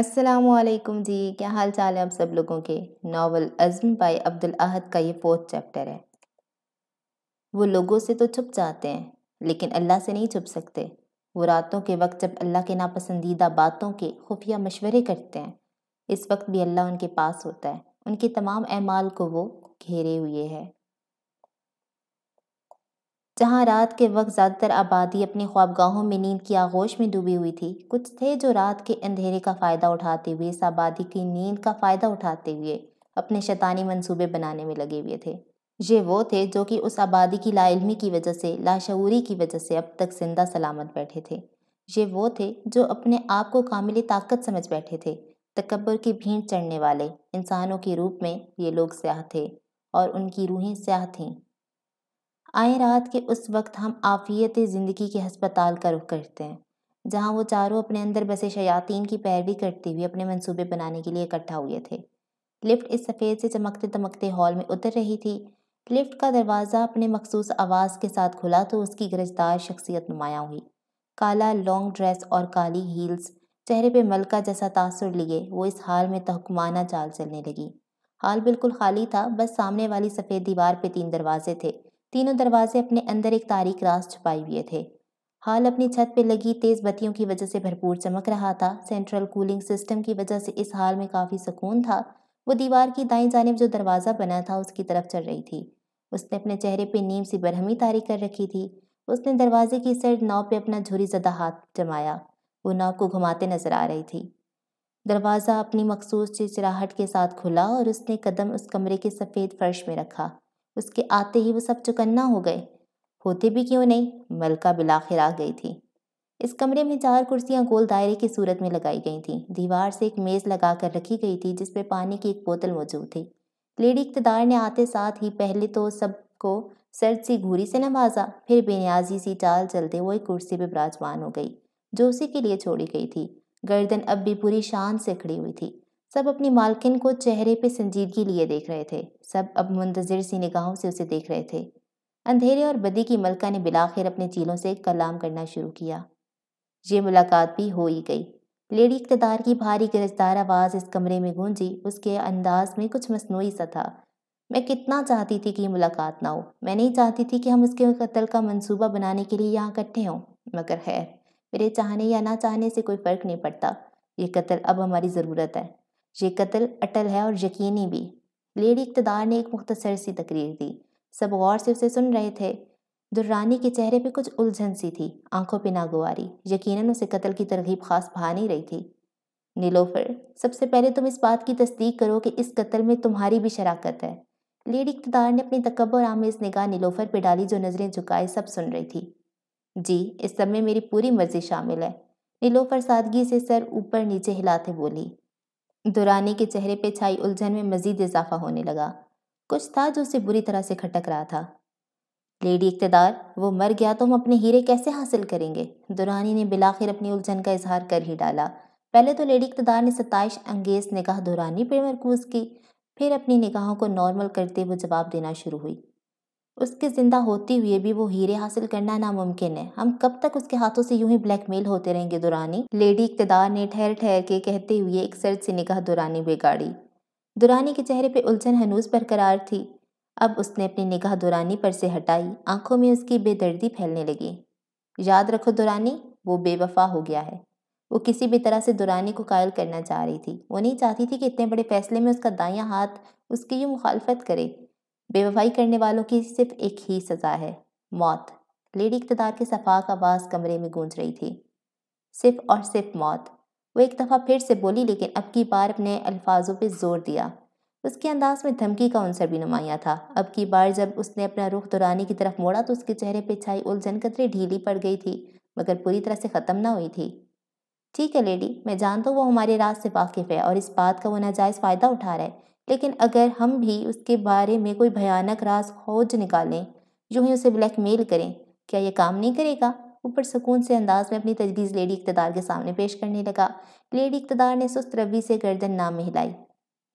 असलकुम जी क्या हाल चाल है आप सब लोगों के नावल अज़म बाई अब्दुल अहद का ये फोर्थ चैप्टर है वो लोगों से तो छुप जाते हैं लेकिन अल्लाह से नहीं छुप सकते वो रातों के वक्त जब अल्लाह के नापसंदीदा बातों के खुफिया मशवरे करते हैं इस वक्त भी अल्लाह उनके पास होता है उनके तमाम अमाल को वो घेरे हुए है जहाँ रात के वक्त ज़्यादातर आबादी अपनी ख्वाबगाहों में नींद की आगोश में डूबी हुई थी कुछ थे जो रात के अंधेरे का फ़ायदा उठाते हुए इस आबादी की नींद का फ़ायदा उठाते हुए अपने शैतानी मंसूबे बनाने में लगे हुए थे ये वो थे जो कि उस आबादी की लाइलमी की वजह से लाशूरी की वजह से अब तक जिंदा सलामत बैठे थे ये वो थे जो अपने आप को कामिल ताकत समझ बैठे थे तकबर की भीड़ चढ़ने वाले इंसानों के रूप में ये लोग स्याह थे और उनकी रूहें स्याह थीं आए रात के उस वक्त हम आफ़ियत ज़िंदगी के हस्पताल का रुख करते हैं जहाँ वो चारों अपने अंदर बसे शयातीन की पैरवी करते हुए अपने मंसूबे बनाने के लिए इकट्ठा हुए थे लिफ्ट इस सफ़ेद से चमकते चमकते हॉल में उतर रही थी लिफ्ट का दरवाज़ा अपने मखसूस आवाज़ के साथ खुला तो उसकी गरजदार शख्सियत नुमायाँ हुई काला लॉन्ग ड्रेस और काली हील्स चेहरे पे मलका जैसा तासुर लिए वो इस हाल में तहकुमाना चाल चलने लगी हाल बिल्कुल खाली था बस सामने वाली सफ़ेद दीवार पे तीन दरवाजे थे तीनों दरवाजे अपने अंदर एक तारीख रास छुपाए हुए थे हाल अपनी छत पर लगी तेज़ बत्तियों की वजह से भरपूर चमक रहा था सेंट्रल कूलिंग सिस्टम की वजह से इस हाल में काफ़ी सुकून था वो दीवार की दाई जानब जो दरवाज़ा बना था उसकी तरफ चल रही थी उसने अपने चेहरे पर नीम सी बरहमी तारी कर रखी थी उसने दरवाजे की सैड नाव पे अपना झुरी ज़दा हाथ जमाया वो नाव को घुमाते नजर आ रही थी दरवाज़ा अपनी मखसूस चिचराहट के साथ खुला और उसने कदम उस कमरे के सफ़ेद फर्श में रखा उसके आते ही वो सब चुकन्ना हो गए होते भी क्यों नहीं मलका बिलाखिर आ गई थी इस कमरे में चार कुर्सियां गोल दायरे की सूरत में लगाई गई थीं दीवार से एक मेज़ लगा कर रखी गई थी जिस पर पानी की एक बोतल मौजूद थी लेडी इकतदार ने आते साथ ही पहले तो सबको सर्द सी घूरी से नवाजा फिर बेनियाजी सी चाल चलते वो एक कुर्सी पर विराजमान हो गई जो उसी के लिए छोड़ी गई थी गर्दन अब भी पूरी शान से खड़ी हुई थी सब अपनी मालकिन को चेहरे पे संजीदगी लिए देख रहे थे सब अब मुंतजर सी निगाहों से उसे देख रहे थे अंधेरे और बदी की मलका ने बिलाखिर अपने चीलों से कलाम करना शुरू किया ये मुलाकात भी हो ही गई लेडी इकतदार की भारी गरजदार आवाज़ इस कमरे में गूंजी उसके अंदाज में कुछ मसनू सा था मैं कितना चाहती थी कि मुलाकात ना हो मैं नहीं चाहती थी कि हम उसके कत्ल का मंसूबा बनाने के लिए यहाँ इकट्ठे हों मगर खैर मेरे चाहने या ना चाहने से कोई फ़र्क नहीं पड़ता ये कत्ल अब हमारी ज़रूरत है ये कत्ल अटल है और यकीनी भी लेडी इकतदार ने एक मुख्तसर सी तकरीर दी सब गौर से उसे सुन रहे थे दुर्रानी के चेहरे पे कुछ उलझन सी थी आंखों पे नागवारी यकीनन उसे कत्ल की तरगीब खास भा नहीं रही थी नीलोफर सबसे पहले तुम इस बात की तस्दीक करो कि इस कत्ल में तुम्हारी भी शराकत है लेडी इकतदार ने अपनी तकबर आमेज निगाह नीलोफर पे डाली जो नज़रें झुकाए सब सुन रही थी जी इस सब में मेरी पूरी मर्जी शामिल है नीलोफर सादगी से सर ऊपर नीचे हिलाते बोली दुरानी के चेहरे पे छाई उलझन में मजीद इजाफा होने लगा कुछ था जो उसे बुरी तरह से खटक रहा था लेडी इकतदार वो मर गया तो हम अपने हीरे कैसे हासिल करेंगे दुरानी ने बिलाखिर अपनी उलझन का इजहार कर ही डाला पहले तो लेडी इकतदार ने सताइश अंगेज निगाह दुरानी पर मरकूज की फिर अपनी निगाहों को नॉर्मल करते हुए जवाब देना शुरू हुई उसके ज़िंदा होते हुए भी वो हीरे हासिल करना नामुमकिन है हम कब तक उसके हाथों से यूं ही ब्लैकमेल होते रहेंगे दुरानी लेडी इकतदार ने ठहर ठहर के कहते हुए एक सर्द से निगाह दुरानी बिगाड़ी दुरानी के चेहरे पे उलझन हनूज बरकरार थी अब उसने अपनी निगाह दुरानी पर से हटाई आंखों में उसकी बेदर्दी फैलने लगी याद रखो दुरानी वो बेवफा हो गया है वो किसी भी तरह से दुरानी को कायल करना चाह रही थी वो नहीं चाहती थी कि इतने बड़े फैसले में उसका दाया हाथ उसकी यूँ मुखालफत करे बेवफाई करने वालों की सिर्फ एक ही सज़ा है मौत लेडी इकतदार के सफाक आवाज़ कमरे में गूंज रही थी सिर्फ और सिर्फ मौत वो एक दफ़ा फिर से बोली लेकिन अब की बार अपने अल्फाजों पर जोर दिया उसके अंदाज में धमकी का अंसर भी नुमाया था अब की बार जब उसने अपना रुख दुरानी की तरफ मोड़ा तो उसके चेहरे पर छाई उलझन कतरी ढीली पड़ गई थी मगर पूरी तरह से ख़त्म ना हुई थी ठीक है लेडी मैं जानता हूँ वो हमारे रास्ते से वाकिफ़ है और इस बात का वो नाजायज़ फ़ायदा उठा रहा है लेकिन अगर हम भी उसके बारे में कोई भयानक राज खोज निकालें जो ही उसे ब्लैकमेल करें क्या यह काम नहीं करेगा ऊपर सुकून से अंदाज में अपनी तजवीज़ लेडी इकतदार के सामने पेश करने लगा लेडी इकतदार ने सुस्त रवि से गर्दन नाम हिलाई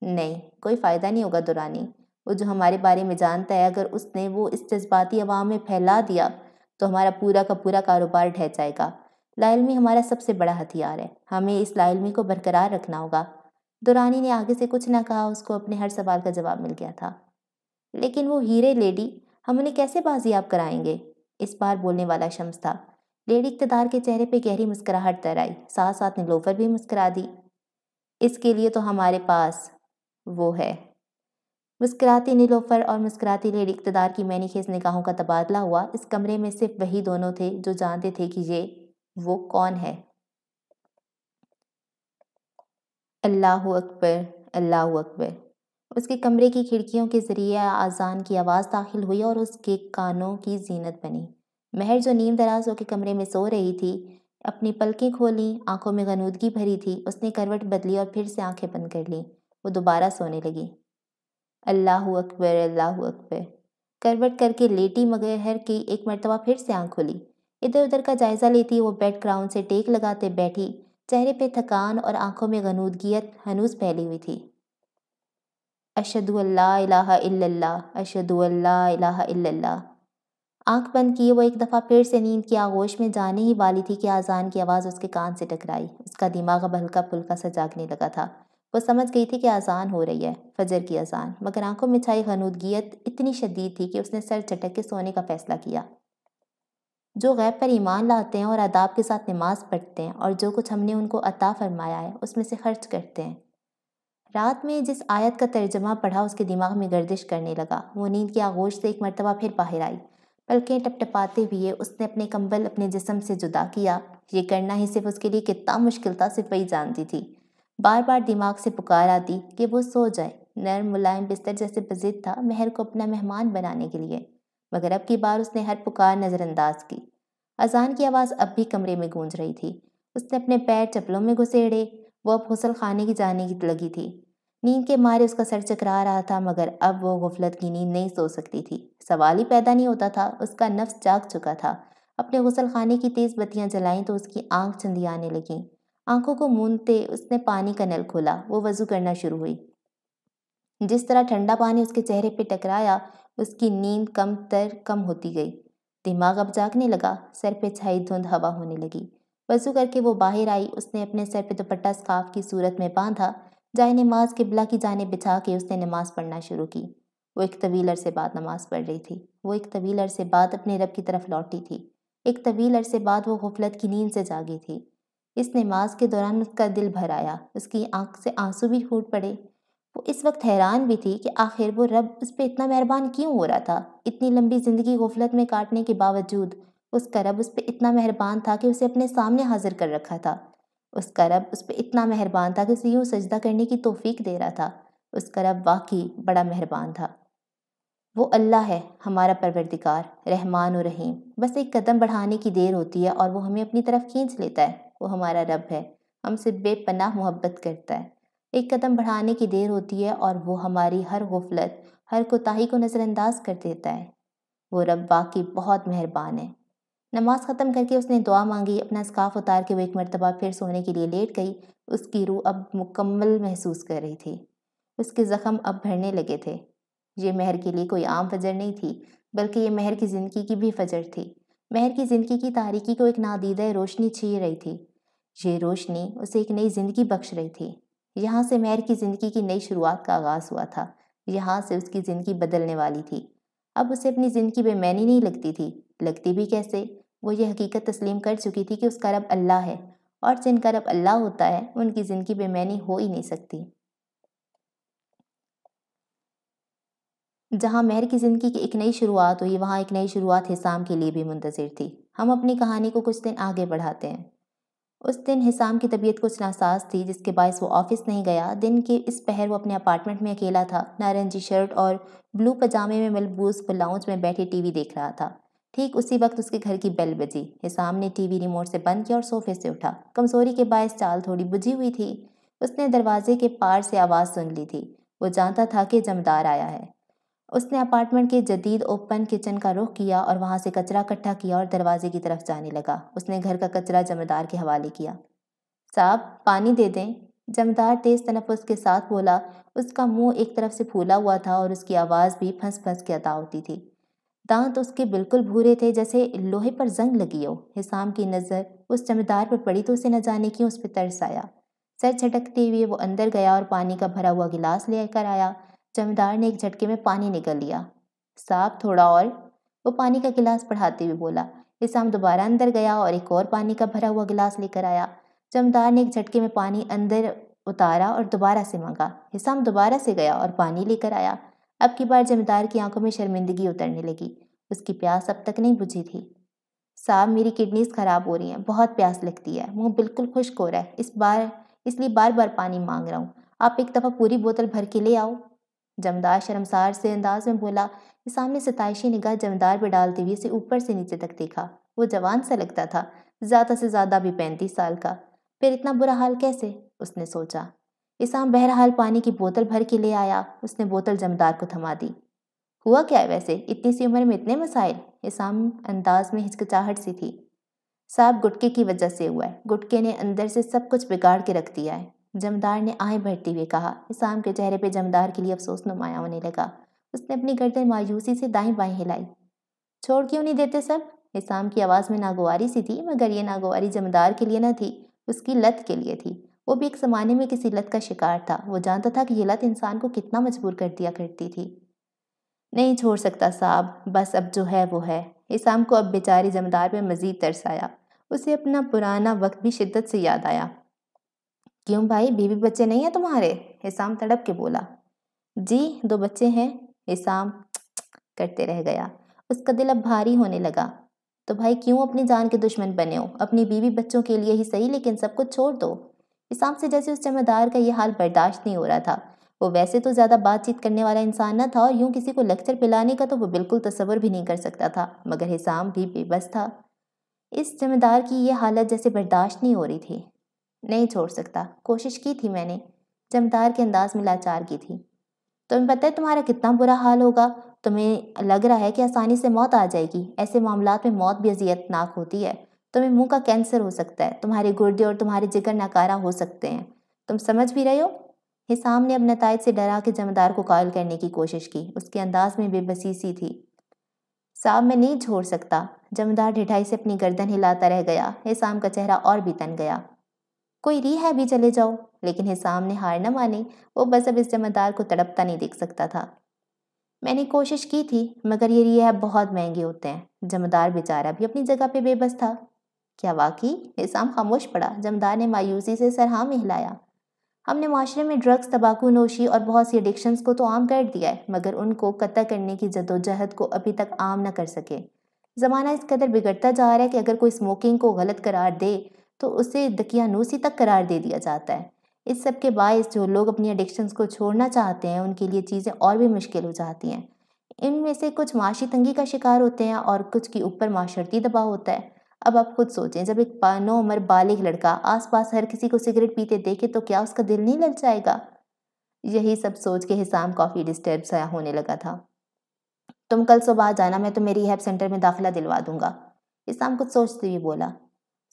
नहीं कोई फ़ायदा नहीं होगा दुरानी वो जो हमारे बारे में जानता है अगर उसने वो इस जज्बाती आवाम में फैला दिया तो हमारा पूरा का पूरा कारोबार ढह जाएगा लालमी हमारा सबसे बड़ा हथियार है हमें इस लाइलमी को बरकरार रखना होगा दुरानी तो ने आगे से कुछ ना कहा उसको अपने हर सवाल का जवाब मिल गया था लेकिन वो हीरे लेडी हम उन्हें कैसे बाजियाब कराएंगे इस बार बोलने वाला शम्स था लेडी इकतदार के चेहरे पर गहरी मुस्कुराहट तर आई साथ साथ लोफर भी मुस्करा दी इसके लिए तो हमारे पास वो है मुस्कराती नीलोफर और मुस्कराती लेडी इकतदार की मैनी खेज निगाहों का तबादला हुआ इस कमरे में सिर्फ वही दोनों थे जो जानते थे कि ये वो कौन है अल्लाह अकबर अल्लाह अकबर उसके कमरे की खिड़कियों के ज़रिए आज़ान की आवाज़ दाखिल हुई और उसके कानों की जीनत बनी महर जो नीम दराज होकर कमरे में सो रही थी अपनी पलकें खोलीं आंखों में गनूदगी भरी थी उसने करवट बदली और फिर से आंखें बंद कर लीं वो दोबारा सोने लगी अल्लाह अकबर अल्लाह अकबर करवट करके लेटी मगहर की एक मरतबा फिर से आंख खुली इधर उधर का जायज़ा लेती वो बेड क्राउन से टेक लगाते बैठी चेहरे पे थकान और आंखों में गनूदगीत हनूस फैली हुई थी अशदु अल्लाह अशदु आंख बंद किए वो एक दफ़ा फिर से नींद की आगोश में जाने ही वाली थी कि आज़ान की आवाज़ उसके कान से टकराई उसका दिमाग अब हल्का फुल्का सा जागने लगा था वो समझ गई थी कि आज़ान हो रही है फजर की अजान मगर आंखों में छाई गनूदगीत इतनी शदीद थी कि उसने सर चटक के सोने का फैसला किया जो गैब पर ईमान लाते हैं और आदाब के साथ नमाज़ पढ़ते हैं और जो कुछ हमने उनको अता फरमाया है उसमें से खर्च करते हैं रात में जिस आयत का तर्जमा पढ़ा उसके दिमाग में गर्दिश करने लगा वो नींद की आगोश से एक मरतबा फिर बाहर आई पलकें टपटपाते हुए उसने अपने कंबल अपने जिसम से जुदा किया ये करना ही सिर्फ उसके लिए कितना मुश्किल था सिर्फ वही जानती थी बार बार दिमाग से पुकार आती कि वो सो जाए नरम मुलायम बिस्तर जैसे पजिद था महर को अपना मेहमान बनाने के लिए मगर अब की बार उसने हर पुकार नज़रअंदाज की अजान की आवाज़ अब भी कमरे में गूंज रही थी उसने अपने पैर चप्पलों में घुसेड़े वो अब हौसल खाने की जाने की लगी थी नींद के मारे उसका सर चकरा रहा था मगर अब वो गफलत की नींद नहीं सो सकती थी सवाल ही पैदा नहीं होता था उसका नफ्स जाग चुका था अपने गसल खाने की तेज़ बत्तियाँ जलाईं तो उसकी आंख चंदी आने लगीं आंखों को मूंदते उसने पानी का नल खोला वो वज़ू करना शुरू हुई जिस तरह ठंडा पानी उसके चेहरे पर टकराया उसकी नींद कम तर कम होती गई दिमाग अब जागने लगा सर पे छाई धुंध हवा होने लगी वजू करके वो बाहर आई उसने अपने सर पे दुपट्टा स्काफ की सूरत में बांधा जाए नमाज किबला की जाने बिछा के उसने नमाज पढ़ना शुरू की वो एक तवील अरसे बाद नमाज पढ़ रही थी वो एक तवील अरसे बाद अपने रब की तरफ लौटी थी एक तवील अरसे बाद वो गफलत की नींद से जागी थी इस नमाज के दौरान उसका दिल भर आया उसकी आंख से आंसू भी फूट पड़े वो इस वक्त हैरान भी थी कि आखिर वो रब उस पर इतना मेहरबान क्यों हो रहा था इतनी लंबी ज़िंदगी गफलत में काटने के बावजूद उसका रब उस पर इतना मेहरबान था कि उसे अपने सामने हाजिर कर रखा था उसका रब उस पर इतना मेहरबान था कि उसे यूँ सजदा करने की तोफ़ी दे रहा था उसका रब वाकई बड़ा मेहरबान था वो अल्लाह है हमारा परवरदिकार रहमान और रहीम बस एक कदम बढ़ाने की देर होती है और वो हमें अपनी तरफ खींच लेता है वो हमारा रब है हमसे बेपनाह मोहब्बत करता है एक कदम बढ़ाने की देर होती है और वो हमारी हर गफलत हर कोताही को नज़रअंदाज कर देता है वो रब वाकई बहुत मेहरबान है नमाज ख़त्म करके उसने दुआ मांगी अपना स्काफ उतार के वो एक मरतबा फिर सोने के लिए लेट गई उसकी रूह अब मुकम्मल महसूस कर रही थी उसके ज़ख़म अब भरने लगे थे ये महर के लिए कोई आम फजर नहीं थी बल्कि ये महर की ज़िंदगी की भी फजर थी महर की ज़िंदगी की तारीकी को एक नादीदा रोशनी छी रही थी ये रोशनी उसे एक नई ज़िंदगी बख्श रही थी यहाँ से मेहर की ज़िंदगी की नई शुरुआत का आगाज़ हुआ था यहाँ से उसकी ज़िंदगी बदलने वाली थी अब उसे अपनी ज़िंदगी बेमैनी नहीं लगती थी लगती भी कैसे वो ये हकीकत तस्लीम कर चुकी थी कि उसका रब अल्लाह है और जिनका रब अल्लाह होता है उनकी ज़िंदगी बेमैनी हो ही नहीं सकती जहाँ मेहर की ज़िंदगी की एक नई शुरुआत हुई वहाँ एक नई शुरुआत हिसाम के लिए भी मुंतज़र थी हम अपनी कहानी को कुछ दिन आगे बढ़ाते हैं उस दिन हिसाम की तबीयत कुछ नासाज थी जिसके बायस वो ऑफिस नहीं गया दिन के इस पहर वो अपने अपार्टमेंट में अकेला था नारंगी शर्ट और ब्लू पजामे में मलबूस वो लाउंज में बैठे टीवी देख रहा था ठीक उसी वक्त उसके घर की बेल बजी हिसाम ने टीवी रिमोट से बंद किया और सोफे से उठा कमजोरी के बायस चाल थोड़ी बुझी हुई थी उसने दरवाजे के पार से आवाज़ सुन ली थी वो जानता था कि जमदार आया है उसने अपार्टमेंट के जदीद ओपन किचन का रुख किया और वहाँ से कचरा इकट्ठा किया और दरवाजे की तरफ जाने लगा उसने घर का कचरा जमेदार के हवाले किया साहब पानी दे दें जमदार तेज़ तनफुस के साथ बोला उसका मुंह एक तरफ से फूला हुआ था और उसकी आवाज़ भी फंस फंस के अदा होती थी दांत उसके बिल्कुल भूरे थे जैसे लोहे पर जंग लगी हो हिसाम की नज़र उस जमींदार पर पड़ी तो उसे न जाने की उस पर तरस आया सर झटकते हुए वो अंदर गया और पानी का भरा हुआ गिलास लेकर आया जमींदार ने एक झटके में पानी निकल लिया साहब थोड़ा और वो पानी का गिलास बढ़ाते हुए बोला इसाम दोबारा अंदर गया और एक और पानी का भरा हुआ गिलास लेकर आया जमदार ने एक झटके में पानी अंदर उतारा और दोबारा से मांगा हिसाम दोबारा से गया और पानी लेकर आया अब की बार जमींदार की आंखों में शर्मिंदगी उतरने लगी उसकी प्यास अब तक नहीं बुझी थी साहब मेरी किडनीज खराब हो रही हैं बहुत प्यास लगती है मुंह बिल्कुल खुश्क हो रहा है इस बार इसलिए बार बार पानी मांग रहा हूँ आप एक दफ़ा पूरी बोतल भर के ले आओ जमदार शर्मसार से अंदाज में बोला कि सामने सतशी निगाह जमदार पर डालते हुए इसे ऊपर से नीचे तक देखा वो जवान सा लगता था ज़्यादा से ज़्यादा भी पैंतीस साल का फिर इतना बुरा हाल कैसे उसने सोचा इसाम बहरहाल पानी की बोतल भर के ले आया उसने बोतल जमदार को थमा दी हुआ क्या है वैसे इतनी सी उम्र में इतने मसाइल इसाम अंदाज में हिचकचाहट सी थी साहब गुटके की वजह से हुआ है गुटके ने अंदर से सब कुछ बिगाड़ के रख दिया है जमदार ने आहें भरते हुए कहा इसाम के चेहरे पर जमदार के लिए अफसोस नुमाया होने लगा उसने अपनी गर्दन मायूसी से दाएं बाएं हिलाई छोड़ क्यों नहीं देते सब इसाम की आवाज़ में नागवारी सी थी मगर ये नागवारी जमदार के लिए न थी उसकी लत के लिए थी वो भी एक ज़माने में किसी लत का शिकार था वो जानता था कि यह लत इंसान को कितना मजबूर कर दिया करती थी नहीं छोड़ सकता साहब बस अब जो है वो है इसाम को अब बेचारे जमदार पर मज़ीद तरस आया उसे अपना पुराना वक्त भी शिद्दत से याद आया क्यों भाई बीवी बच्चे नहीं हैं तुम्हारे हिसाम तड़प के बोला जी दो बच्चे हैं हिसाम करते रह गया उसका दिल अब भारी होने लगा तो भाई क्यों अपनी जान के दुश्मन बने हो अपनी बीवी बच्चों के लिए ही सही लेकिन सब कुछ छोड़ दो हिसाम से जैसे उस जमेदार का यह हाल बर्दाश्त नहीं हो रहा था वो वैसे तो ज़्यादा बातचीत करने वाला इंसान न था और यूँ किसी को लेक्चर पिलाने का तो वो बिल्कुल तस्वर भी नहीं कर सकता था मगर हिसाम भी बेबस था इस जमेदार की यह हालत जैसे बर्दाश्त नहीं हो रही थी नहीं छोड़ सकता कोशिश की थी मैंने चमतार के अंदाज में लाचार की थी तुम्हें पता है तुम्हारा कितना बुरा हाल होगा तुम्हें लग रहा है कि आसानी से मौत आ जाएगी ऐसे मामला में मौत भी अजियतनाक होती है तुम्हें मुंह का कैंसर हो सकता है तुम्हारे गुर्दे और तुम्हारे जिगर नाकारा हो सकते हैं तुम समझ भी रहे हो हिसाम ने अब नतज से डरा के जमदार को कायल करने की कोशिश की उसके अंदाज में बेबसी सी थी साहब मैं नहीं छोड़ सकता जमदार ढिठाई से अपनी गर्दन हिलाता रह गया हिसाम का चेहरा और भी तन गया कोई रिहा भी चले जाओ लेकिन हिसाम ने हार न मानी वो बस अब इस जमादार को तड़पता नहीं देख सकता था मैंने कोशिश की थी मगर ये रिहा बहुत महंगे होते हैं जमादार बेचारा भी अपनी जगह पे बेबस था क्या वाकई निज़ाम खामोश पड़ा जमदार ने मायूसी से सरहा में हिलाया हमने माशरे में ड्रग्स तंबाकू नोशी और बहुत सी एडिक्शंस को तो आम कर दिया है मगर उनको कत्ता करने की जदोजहद को अभी तक आम न कर सके ज़माना इस कदर बिगड़ता जा रहा है कि अगर कोई स्मोकिंग को गलत करार दे तो उसे दकियानूसी तक करार दे दिया जाता है इस सब के बायस जो लोग अपनी एडिक्शंस को छोड़ना चाहते हैं उनके लिए चीज़ें और भी मुश्किल हो जाती हैं इनमें से कुछ माशी तंगी का शिकार होते हैं और कुछ के ऊपर माशरती दबाव होता है अब आप खुद सोचें जब एक नौ उम्र बालिग लड़का आसपास हर किसी को सिगरेट पीते देखे तो क्या उसका दिल नहीं लग जाएगा यही सब सोच के हिसाम काफ़ी डिस्टर्ब सा होने लगा था तुम कल सुबह आ जाना मैं तो मेरी हेल्प सेंटर में दाखिला दिलवा दूंगा हिसाम कुछ सोचते हुए बोला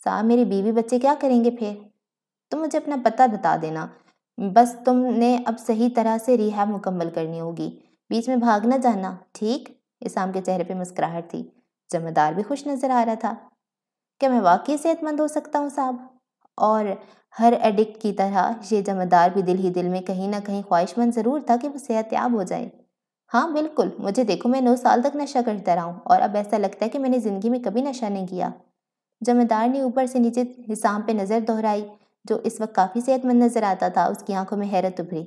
साहब मेरी बीवी बच्चे क्या करेंगे फिर तुम मुझे अपना पता बता देना बस तुमने अब सही तरह से रिहाब मुकम्मल करनी होगी बीच में भाग ना जाना ठीक इसाम के चेहरे पे मुस्कुराहट थी जमेदार भी खुश नज़र आ रहा था क्या मैं वाकई सेहतमंद हो सकता हूँ साहब और हर एडिक्ट की तरह ये जमेदार भी दिल ही दिल में कहीं ना कहीं ख्वाहिशमंद ज़रूर था कि वो सेहतयाब हो जाए हाँ बिल्कुल मुझे देखो मैं नौ साल तक नशा करता रहा हूँ और अब ऐसा लगता है कि मैंने ज़िंदगी में कभी नशा नहीं किया जमींदार ने ऊपर से नीचे हिसाम पे नज़र दोहराई जो इस वक्त काफ़ी सेहतमंद नज़र आता था उसकी आंखों में हैरत उभरी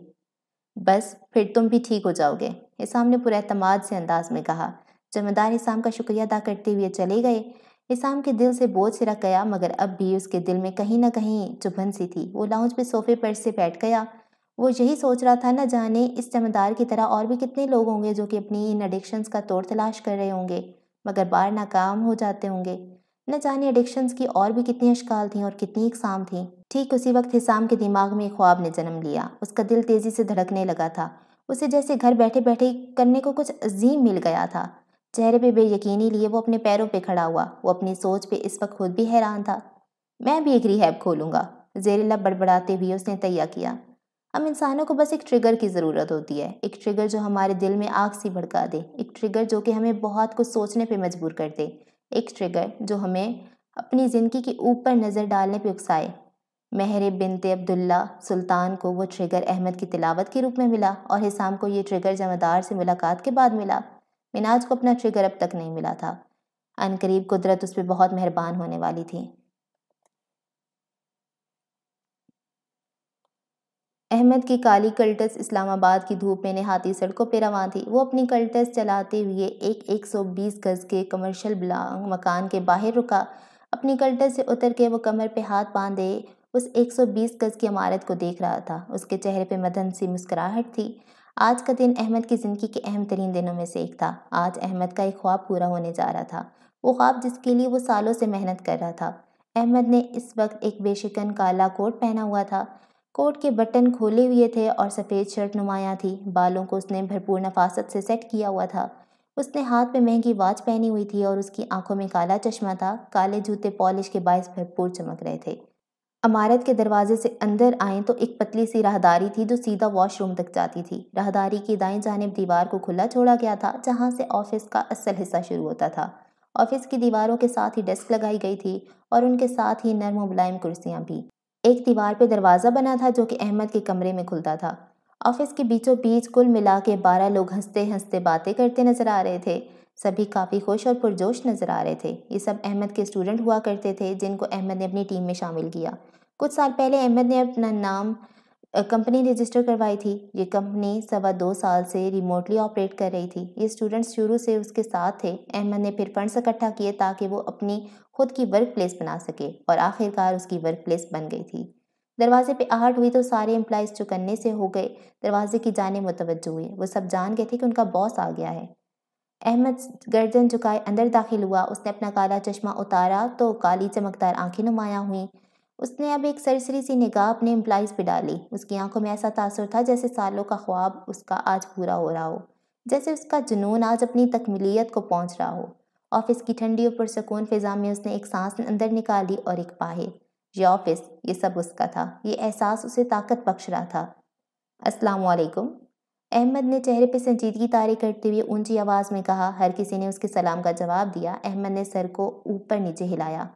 बस फिर तुम भी ठीक हो जाओगे हिसाम ने पूरा से अंदाज में कहा जमींदार हिसाम का शुक्रिया अदा करते हुए चले गए हिसाम के दिल से बोझ सिरक गया मगर अब भी उसके दिल में कहीं ना कहीं चुभन सी थी वो लाउंज पे सोफे पर से बैठ गया वो यही सोच रहा था ना जाने इस जमींदार की तरह और भी कितने लोग होंगे जो कि अपनी इन एडिक्शंस का तोड़ तलाश कर रहे होंगे मगर बार नाकाम हो जाते होंगे न जाने एडिक्शन की और भी कितनी अशकाल थी और कितनी इकसाम थी ठीक उसी वक्त हिसाम के दिमाग में एक ख्वाब ने जन्म लिया उसका दिल तेज़ी से धड़कने लगा था उसे जैसे घर बैठे बैठे करने को कुछ अजीम मिल गया था चेहरे पे बेयकीनी लिए वो अपने पैरों पे खड़ा हुआ वो अपनी सोच पे इस वक्त खुद भी हैरान था मैं भी एक रिहैब खोलूंगा जेर लब बड़बड़ाते हुए उसने तैयार किया हम इंसानों को बस एक ट्रिगर की ज़रूरत होती है एक ट्रिगर जो हमारे दिल में आग सी भड़का दे एक ट्रिगर जो कि हमें बहुत कुछ सोचने पर मजबूर कर दे एक ट्रिगर जो हमें अपनी ज़िंदगी के ऊपर नज़र डालने पर उकसाए महर बिनते अब्दुल्ला सुल्तान को वो ट्रिगर अहमद की तिलावत के रूप में मिला और हिसाम को ये ट्रिगर जमादार से मुलाकात के बाद मिला मिनाज को अपना ट्रिगर अब तक नहीं मिला था अनकरीब कुदरत उस पर बहुत मेहरबान होने वाली थी अहमद की काली कल्टस इस्लामाबाद की धूप में नहाती सड़कों पर रवां थी वो अपनी कल्टस चलाते हुए एक 120 गज़ के कमर्शियल मकान के बाहर रुका अपनी कल्टस से उतर के वो कमर पे हाथ बांधे उस 120 गज़ की इमारत को देख रहा था उसके चेहरे पे मदन सी मुस्कुराहट थी आज का दिन अहमद की ज़िंदगी के अहम तरीन दिनों में से एक था आज अहमद का एक ख्वाब पूरा होने जा रहा था वो ख्वाब जिसके लिए वो सालों से मेहनत कर रहा था अहमद ने इस वक्त एक बेशिकन काला कोट पहना हुआ था कोट के बटन खोले हुए थे और सफ़ेद शर्ट नुमाया थी बालों को उसने भरपूर नफासत से सेट किया हुआ था उसने हाथ में महंगी वाच पहनी हुई थी और उसकी आंखों में काला चश्मा था काले जूते पॉलिश के बायस भरपूर चमक रहे थे अमारत के दरवाजे से अंदर आए तो एक पतली सी राहदारी थी जो सीधा वॉशरूम तक जाती थी राहदारी की दाएं जानब दीवार को खुला छोड़ा गया था जहाँ से ऑफिस का असल हिस्सा शुरू होता था ऑफिस की दीवारों के साथ ही डेस्क लगाई गई थी और उनके साथ ही नरम मुलायम कुर्सियाँ भी एक दीवार पे दरवाज़ा बना था जो कि अहमद के कमरे में खुलता था ऑफिस के बीचों बीच कुल मिला के बारह लोग हंसते हंसते बातें करते नजर आ रहे थे सभी काफ़ी खुश और पुरजोश नज़र आ रहे थे ये सब अहमद के स्टूडेंट हुआ करते थे जिनको अहमद ने अपनी टीम में शामिल किया कुछ साल पहले अहमद ने अपना नाम कंपनी रजिस्टर करवाई थी ये कंपनी सवा दो साल से रिमोटली ऑपरेट कर रही थी ये स्टूडेंट्स शुरू से उसके साथ थे अहमद ने फिर फंड्स इकट्ठा किए ताकि वो अपनी खुद की वर्क प्लेस बना सके और आखिरकार उसकी वर्क प्लेस बन गई थी दरवाजे पे आहट हुई तो सारे एम्प्लॉज चुकन्ने से हो गए दरवाजे की जाने मुतवजह हुए वो सब जान गए थे कि उनका बॉस आ गया है अहमद गर्दन झुकाए अंदर दाखिल हुआ उसने अपना काला चश्मा उतारा तो काली चमकदार आंखें नुमाया हुई उसने अब एक सरसरी सी निगाह अपने एम्प्लाइज पर डाली उसकी आंखों में ऐसा तासर था जैसे सालों का ख्वाब उसका आज पूरा हो रहा हो जैसे उसका जुनून आज अपनी तकमीलीत को पहुंच रहा हो ऑफिस की ठंडी और पुरसकून फिजा में उसने एक सांस अंदर निकाली और एक पाहे ये ऑफिस ये सब उसका था ये एहसास उसे ताकत बख्श रहा था अस्सलाम वालेकुम अहमद ने चेहरे पर संजीदगी तारी करते हुए ऊंची आवाज़ में कहा हर किसी ने उसके सलाम का जवाब दिया अहमद ने सर को ऊपर नीचे हिलाया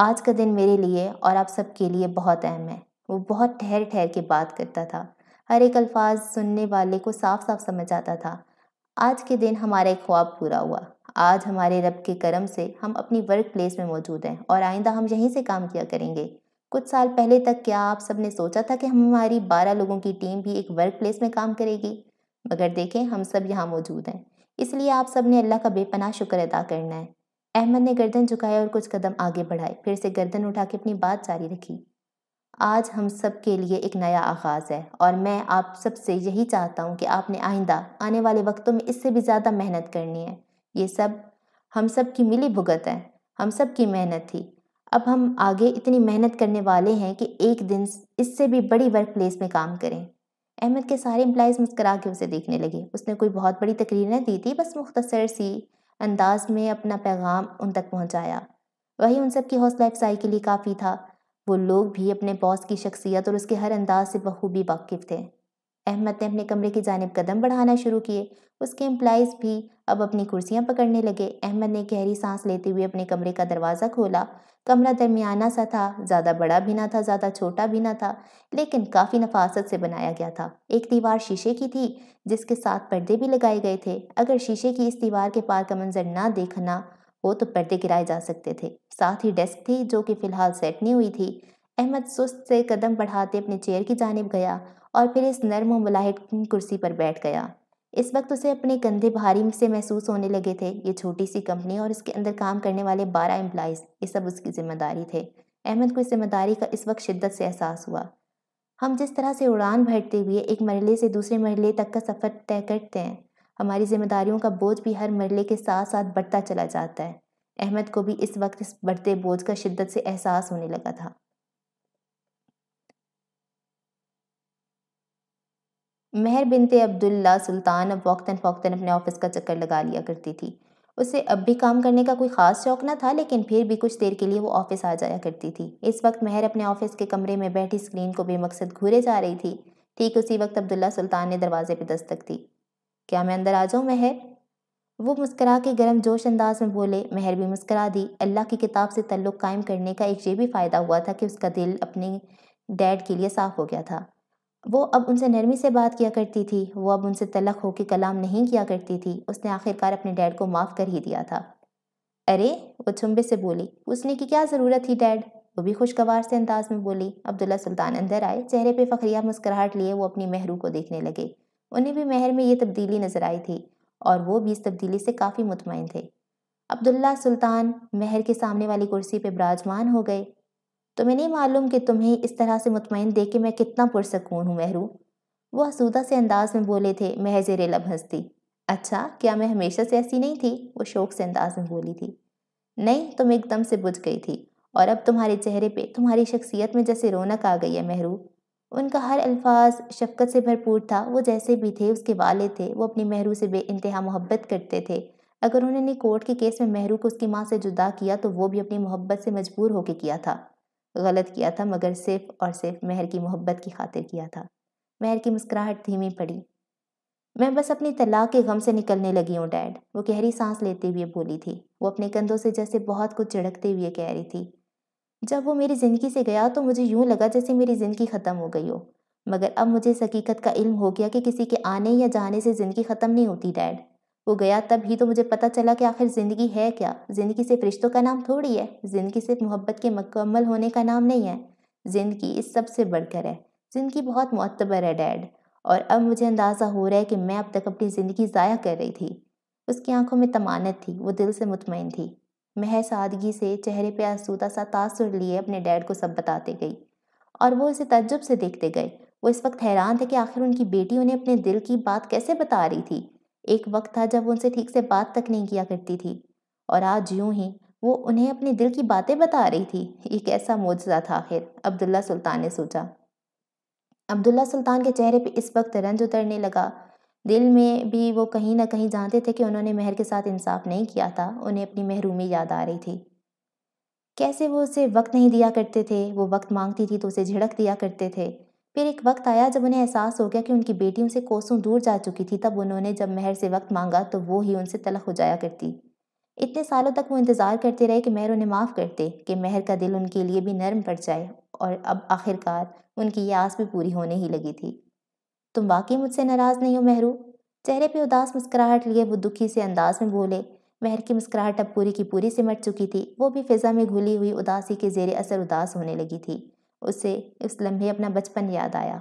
आज का दिन मेरे लिए और आप सबके लिए बहुत अहम है वो बहुत ठहर ठहर के बात करता था हर एक अल्फाज सुनने वाले को साफ साफ समझ आता था आज के दिन हमारा एक ख्वाब पूरा हुआ आज हमारे रब के करम से हम अपनी वर्क प्लेस में मौजूद हैं और आइंदा हम यहीं से काम किया करेंगे कुछ साल पहले तक क्या आप सब ने सोचा था कि हमारी बारह लोगों की टीम भी एक वर्क प्लेस में काम करेगी मगर देखें हम सब यहाँ मौजूद हैं इसलिए आप सब ने अल्लाह का बेपनाह शुक्र अदा करना है अहमद ने गर्दन झुकाया और कुछ कदम आगे बढ़ाए फिर से गर्दन उठा के अपनी बात जारी रखी आज हम सब के लिए एक नया आगाज़ है और मैं आप सब से यही चाहता हूँ कि आपने आइंदा आने वाले वक्तों में इससे भी ज़्यादा मेहनत करनी है ये सब हम सब की मिली भुगत है हम सब की मेहनत थी अब हम आगे इतनी मेहनत करने वाले हैं कि एक दिन इससे भी बड़ी वर्क प्लेस में काम करें अहमद के सारे एम्प्लॉज मुस्करा के उसे देखने लगे उसने कोई बहुत बड़ी तकरीर न दी थी बस मुख्तसर सी अंदाज में अपना पैगाम उन तक पहुंचाया वही उन सब की हौसला अफजाई के लिए काफ़ी था वो लोग भी अपने बॉस की शख्सियत और उसके हर अंदाज से बखूबी वाकिफ थे अहमद ने अपने कमरे की जानब कदम बढ़ाना शुरू किए उसके एम्प्लॉज़ भी अब अपनी कुर्सियां पकड़ने लगे अहमद ने गहरी सांस लेते हुए अपने कमरे का दरवाज़ा खोला कमरा दरमियाना सा था ज़्यादा बड़ा भी ना था ज़्यादा छोटा भी ना था लेकिन काफ़ी नफासत से बनाया गया था एक दीवार शीशे की थी जिसके साथ पर्दे भी लगाए गए थे अगर शीशे की इस दीवार के पार का मंजर ना देखना हो तो पर्दे गिराए जा सकते थे साथ ही डेस्क थी जो कि फ़िलहाल सेट नहीं हुई थी अहमद सुस्त से कदम बढ़ाते अपने चेयर की जानब गया और फिर इस नरम व मुलाहिम कुर्सी पर बैठ गया इस वक्त उसे अपने कंधे भारी से महसूस होने लगे थे ये छोटी सी कंपनी और इसके अंदर काम करने वाले बारह एम्प्लाइज ये सब उसकी जिम्मेदारी थे अहमद को इस जिम्मेदारी का इस वक्त शिद्दत से एहसास हुआ हम जिस तरह से उड़ान भरते हुए एक मरले से दूसरे मरले तक का सफ़र तय करते हैं हमारी जिम्मेदारियों का बोझ भी हर मरले के साथ साथ बढ़ता चला जाता है अहमद को भी इस वक्त इस बढ़ते बोझ का शिद्दत से एहसास होने लगा था महर बिनते अब्दुल्ला सुल्तान अब वक्ता फ़ौक्ता अपने ऑफिस का चक्कर लगा लिया करती थी उसे अब भी काम करने का कोई ख़ास शौक न था लेकिन फिर भी कुछ देर के लिए वो ऑफिस आ जाया करती थी इस वक्त महर अपने ऑफिस के कमरे में बैठी स्क्रीन को बेमकसद घूरे जा रही थी ठीक उसी वक्त अब्दुल्ला सुल्तान ने दरवाजे पर दस्तक दी क्या मैं अंदर आ जाऊँ महर वो मुस्करा के गर्म जोश अंदाज में बोले महर भी मुस्करा दी अल्लाह की किताब से तल्लुक़ कायम करने का एक ये भी फ़ायदा हुआ था कि उसका दिल अपने डैड के लिए साफ़ हो गया था वो अब उनसे नरमी से बात किया करती थी वो अब उनसे तलक होकर कलाम नहीं किया करती थी उसने आखिरकार अपने डैड को माफ़ कर ही दिया था अरे वो चुम्बे से बोली उसने की क्या ज़रूरत थी डैड वो भी खुशगवार से अंदाज में बोली अब्दुल्ला सुल्तान अंदर आए चेहरे पे फखरिया मुस्कुराहट लिए वो अपनी महरू को देखने लगे उन्हें भी महर में ये तब्दीली नज़र आई थी और वो भी इस तब्दीली से काफ़ी मुतमिन थे अब्दुल्ला सुल्तान महर के सामने वाली कुर्सी पर बराजमान हो गए तुम्हें तो नहीं मालूम कि तुम्हें इस तरह से मुतमिन दे के मैं कितना पुरसकून हूँ महरू वो आसूदा से अंदाज में बोले थे महजे रेला लब हंसती अच्छा क्या मैं हमेशा से ऐसी नहीं थी वो शौक से अंदाज में बोली थी नहीं तुम एकदम से बुझ गई थी और अब तुम्हारे चेहरे पे तुम्हारी शख्सियत में जैसे रौनक आ गई है महरू उनका हर अल्फाज शफकत से भरपूर था वो जैसे भी थे उसके वाले थे वो अपनी महरू से बेानतहा मोहब्बत करते थे अगर उन्होंने कोर्ट के केस में महरू को उसकी माँ से जुदा किया तो वो भी अपनी मोहब्बत से मजबूर होकर किया था गलत किया था मगर सिर्फ और सिर्फ मेहर की मोहब्बत की खातिर किया था महर की मुस्कुराहट धीमी पड़ी मैं बस अपनी तलाक के गम से निकलने लगी हूँ डैड वो गहरी सांस लेते हुए बोली थी वो अपने कंधों से जैसे बहुत कुछ झड़कते हुए कह रही थी जब वो मेरी ज़िंदगी से गया तो मुझे यूं लगा जैसे मेरी ज़िंदगी ख़त्म हो गई हो मगर अब मुझे इस हकीकत का इल्म हो गया कि किसी के आने या जाने से ज़िंदगी ख़त्म नहीं होती डैड वो गया तब ही तो मुझे पता चला कि आखिर ज़िंदगी है क्या ज़िंदगी सिर्फ रिश्तों का नाम थोड़ी है ज़िंदगी सिर्फ मोहब्बत के मकम्मल होने का नाम नहीं है ज़िंदगी इस सब से बढ़कर है ज़िंदगी बहुत मतबर है डैड और अब मुझे अंदाज़ा हो रहा है कि मैं अब तक अपनी ज़िंदगी ज़ाया कर रही थी उसकी आंखों में तमानत थी वो दिल से मुतमिन थी मह सादगी से चेहरे पे आसूदा सा तासुर लिए अपने डैड को सब बताते गई और वो इसे तजुब से देखते गए वो इस वक्त हैरान थे कि आखिर उनकी बेटी उन्हें अपने दिल की बात कैसे बता रही थी एक वक्त था जब उनसे ठीक से बात तक नहीं किया करती थी और आज यूं ही वो उन्हें अपने दिल की बातें बता रही थी ये कैसा मोजा था आखिर अब्दुल्ला सुल्तान ने सोचा अब्दुल्ला सुल्तान के चेहरे पर इस वक्त रंज उतरने लगा दिल में भी वो कहीं ना कहीं जानते थे कि उन्होंने मेहर के साथ इंसाफ नहीं किया था उन्हें अपनी महरूमी याद आ रही थी कैसे वो उसे वक्त नहीं दिया करते थे वो वक्त मांगती थी तो उसे झिड़क दिया करते थे फिर एक वक्त आया जब उन्हें एहसास हो गया कि उनकी बेटी उनसे कोसों दूर जा चुकी थी तब उन्होंने जब महर से वक्त मांगा तो वो ही उनसे तलख हो जाया करती इतने सालों तक वो इंतज़ार करते रहे कि महर उन्हें माफ़ करते कि महर का दिल उनके लिए भी नरम पड़ जाए और अब आखिरकार उनकी ये आस भी पूरी होने ही लगी थी तुम वाकई मुझसे नाराज़ नहीं हो मेहरू चेहरे पे उदास मुस्कुराहट लिए वो दुखी से अंदाज में बोले महर की मुस्कुराहट अब पूरी की पूरी सिमट चुकी थी वो भी फिज़ा में घुली हुई उदासी के जेर असर उदास होने लगी थी उसे उस लम्हे अपना बचपन याद आया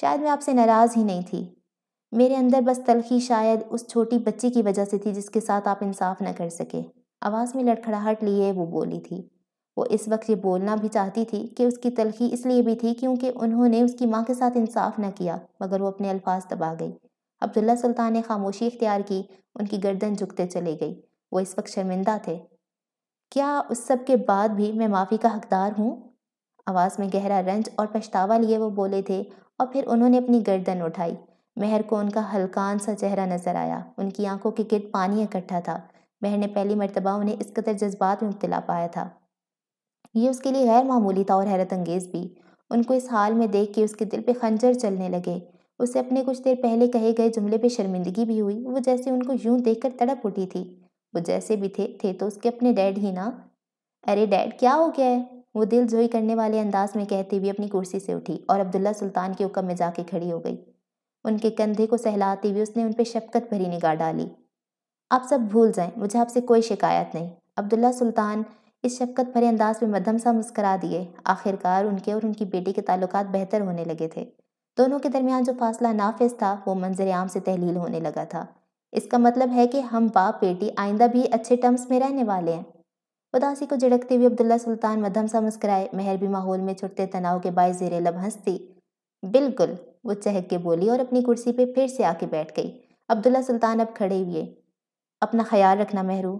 शायद मैं आपसे नाराज़ ही नहीं थी मेरे अंदर बस तलखी शायद उस छोटी बच्ची की वजह से थी जिसके साथ आप इंसाफ न कर सके आवाज़ में लड़खड़ाहट लिए वो बोली थी वो इस वक्त ये बोलना भी चाहती थी कि उसकी तलखी इसलिए भी थी क्योंकि उन्होंने उसकी माँ के साथ इंसाफ न किया मगर वो अपने अल्फाज दबा गई अब्दुल्ला सुल्तान ने खामोशी इख्तियार की उनकी गर्दन झुकते चले गई वो इस वक्त शर्मिंदा थे क्या उस सब के बाद भी मैं माफ़ी का हकदार हूँ आवाज़ में गहरा रंज और पछतावा लिए वो बोले थे और फिर उन्होंने अपनी गर्दन उठाई मेहर को उनका हल्कान सा चेहरा नजर आया उनकी आंखों के गिर पानी इकट्ठा था मेहर ने पहली मरतबा उन्हें इस कदर जज्बात में मुबतला पाया था ये उसके लिए गैर मामूली था और हैरत अंगेज़ भी उनको इस हाल में देख के उसके दिल पे खंजर चलने लगे उसे अपने कुछ देर पहले कहे गए जुमले पे शर्मिंदगी भी हुई वो जैसे उनको यूं देखकर तड़प उठी थी वो जैसे भी थे थे तो उसके अपने डैड ही ना अरे डैड क्या हो गया है वो दिल जोई करने वाले अंदाज में कहती हुई अपनी कुर्सी से उठी और अब्दुल्ला सुल्तान के हुक्म में जाके खड़ी हो गई उनके कंधे को सहलाती हुई उसने उन पर शफकत भरी निगाह डाली आप सब भूल जाएं मुझे आपसे कोई शिकायत नहीं अब्दुल्ला सुल्तान इस शफकत भरे अंदाज में मध्यम सा मुस्करा दिए आखिरकार उनके और उनकी बेटी के ताल्लुक बेहतर होने लगे थे दोनों के दरमियान जो फासला नाफिज था वो मंजर आम से तहलील होने लगा था इसका मतलब है कि हम बाप बेटी आइंदा भी अच्छे टर्म्स में रहने वाले हैं उदासी को झिड़कते हुए अब्दुल्ला सुल्तान मध्यम सा मुस्कराए मेहर भी माहौल में छुटते तनाव के बाय जेरे लब हंसती बिल्कुल वो चहक के बोली और अपनी कुर्सी पर फिर से आके बैठ गई अब्दुल्ला सुल्तान अब खड़े हुए अपना ख्याल रखना महरू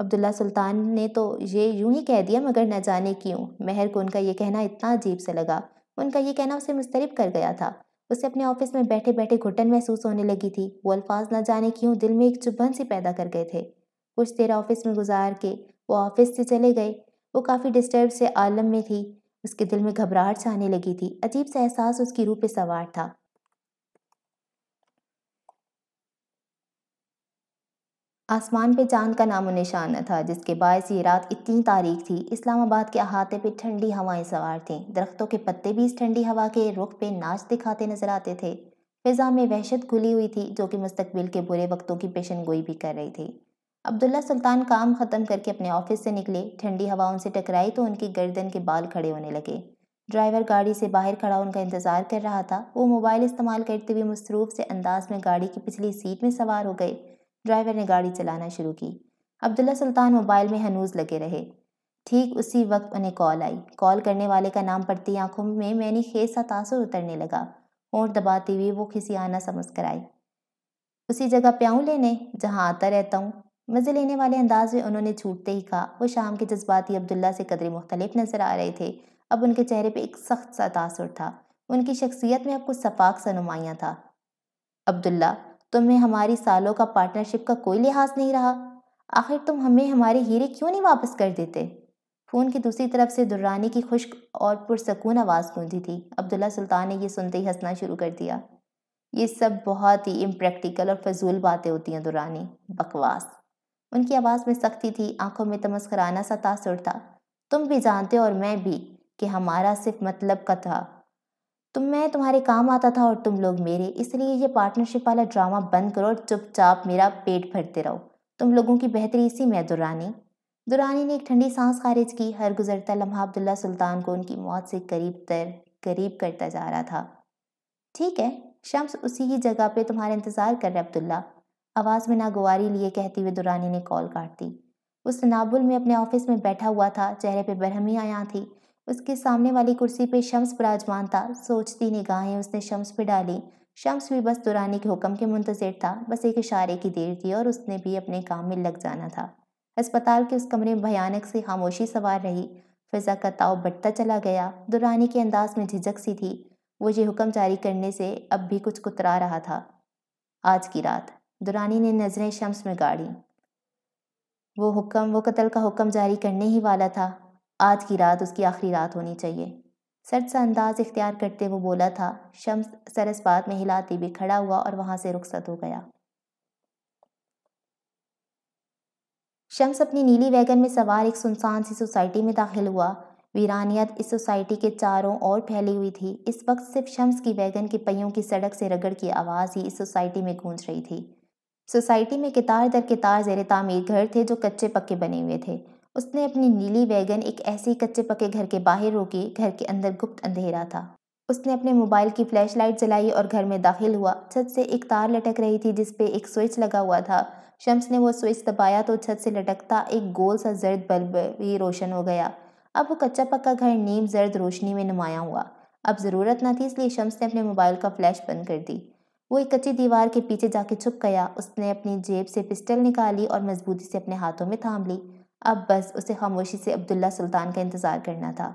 अब्दुल्ला सुल्तान ने तो ये यूं ही कह दिया मगर न जाने क्यों मेहर को उनका ये कहना इतना अजीब से लगा उनका ये कहना उसे मुस्तरब कर गया था उसे अपने ऑफिस में बैठे बैठे घुटन महसूस होने लगी थी वो अल्फाज ना जाने क्यों दिल में एक चुभन सी पैदा कर गए थे कुछ देर ऑफिस में गुजार के वो ऑफिस से चले गए वो काफ़ी डिस्टर्ब से आलम में थी उसके दिल में घबराहट छाने लगी थी अजीब सा एहसास उसकी रूह पे सवार था आसमान पे चांद का नामो निशान था जिसके बायस ये रात इतनी तारीख थी इस्लामाबाद के अहाते पे ठंडी हवाएं सवार थीं दरख्तों के पत्ते भी इस ठंडी हवा के रुख पे नाच दिखाते नजर आते थे फिजा में वहशत खुली हुई थी जो कि मुस्तकबिल के बुरे वक्तों की पेशन गोई भी कर रही थी अब्दुल्ला सुल्तान काम ख़त्म करके अपने ऑफिस से निकले ठंडी हवा उनसे टकराई तो उनकी गर्दन के बाल खड़े होने लगे ड्राइवर गाड़ी से बाहर खड़ा उनका इंतज़ार कर रहा था वो मोबाइल इस्तेमाल करते हुए मसरूफ़ से अंदाज में गाड़ी की पिछली सीट में सवार हो गए ड्राइवर ने गाड़ी चलाना शुरू की अब्दुल्ला सुल्तान मोबाइल में हनूज लगे रहे ठीक उसी वक्त उन्हें कॉल आई कॉल करने वाले का नाम पड़ती आंखों में मैंने खेत सा तासुर उतरने लगा होंठ दबाते हुए वो खिसियाना कर आई उसी जगह प्याऊँ लेने जहाँ आता रहता हूँ मज़े लेने वाले अंदाज में उन्होंने छूटते ही कहा वो शाम के जज्बाती अब्दुल्ला से कदरे मुख्तलिफ नज़र आ रहे थे अब उनके चेहरे पर एक सख्त सा तासर था उनकी शख्सियत में अब कुछ सफाक सा नुमाया था अब्दुल्ला तुम्हें हमारी सालों का पार्टनरशिप का कोई लिहाज नहीं रहा आखिर तुम हमें हमारे हीरे क्यों नहीं वापस कर देते फ़ोन की दूसरी तरफ से दुर्रानी की खुश्क और पुरसकून आवाज़ गूंजी थी अब्दुल्ला सुल्तान ने यह सुनते ही हंसना शुरू कर दिया ये सब बहुत ही इम्प्रैक्टिकल और फजूल बातें होती हैं दुर्रानी बकवास उनकी आवाज़ में सख्ती थी आंखों में तमस्कराना सा तासुर था तुम भी जानते हो और मैं भी कि हमारा सिर्फ मतलब का था तुम मैं तुम्हारे काम आता था और तुम लोग मेरे इसलिए ये पार्टनरशिप वाला ड्रामा बंद करो और चुपचाप मेरा पेट भरते रहो तुम लोगों की बेहतरी इसी में दुरानी दुरानी ने एक ठंडी सांस खारिज की हर गुजरता लम्हा अब्दुल्ला सुल्तान को उनकी मौत से करीब तर करीब करता जा रहा था ठीक है शम्स उसी ही जगह पे तुम्हारा इंतज़ार कर रहे अब्दुल्ला आवाज़ में नागवारी लिए कहती हुए दुरानी ने कॉल काट दी उस नाबुल में अपने ऑफिस में बैठा हुआ था चेहरे पर बरहमी आया थी उसके सामने वाली कुर्सी पर शम्स बराजमान था सोचती निगाहें उसने शम्स पर डाली शम्स भी बस दुरानी के हुक्म के मुंतजर था बस एक इशारे की देर थी और उसने भी अपने काम में लग जाना था अस्पताल के उस कमरे में भयानक से खामोशी सवार रही फिजा का ताव बढ़ता चला गया दुरानी के अंदाज में झिझक सी थी वो ये हुक्म जारी करने से अब भी कुछ कुतरा रहा था आज की रात दुरानी ने नज़रें शम्स में गाड़ी वो हुक्म वो कत्ल का हुक्म जारी करने ही वाला था आज की रात उसकी आखिरी रात होनी चाहिए सर्द सा अंदाज इख्तियार करते वो बोला था शम्स सरस बात में हिलाते भी खड़ा हुआ और वहां से रुखसत हो गया शम्स अपनी नीली वैगन में सवार एक सुनसान सी सोसाइटी में दाखिल हुआ वीरानियत इस सोसाइटी के चारों ओर फैली हुई थी इस वक्त सिर्फ शम्स की वैगन के पहियों की सड़क से रगड़ की आवाज़ ही इस सोसाइटी में गूंज रही थी सोसाइटी में कितार दर कितार जेर तामीर घर थे जो कच्चे पक्के बने हुए थे उसने अपनी नीली वैगन एक ऐसे कच्चे पक्के घर के बाहर रोकी घर के अंदर गुप्त अंधेरा था उसने अपने मोबाइल की फ्लैश लाइट जलाई और घर में दाखिल हुआ छत से एक तार लटक रही थी जिसपे एक स्विच लगा हुआ था शम्स ने वो स्विच दबाया तो छत से लटकता एक गोल सा जर्द बल्ब भी रोशन हो गया अब वो कच्चा पक्का घर नीम जर्द रोशनी में नुमाया हुआ अब ज़रूरत न थी इसलिए शम्स ने अपने मोबाइल का फ्लैश बंद कर दी वो एक कच्ची दीवार के पीछे जाके छुप गया उसने अपनी जेब से पिस्टल निकाली और मजबूती से अपने हाथों में थाम ली अब बस उसे खामोशी से अब्दुल्ला सुल्तान का इंतज़ार करना था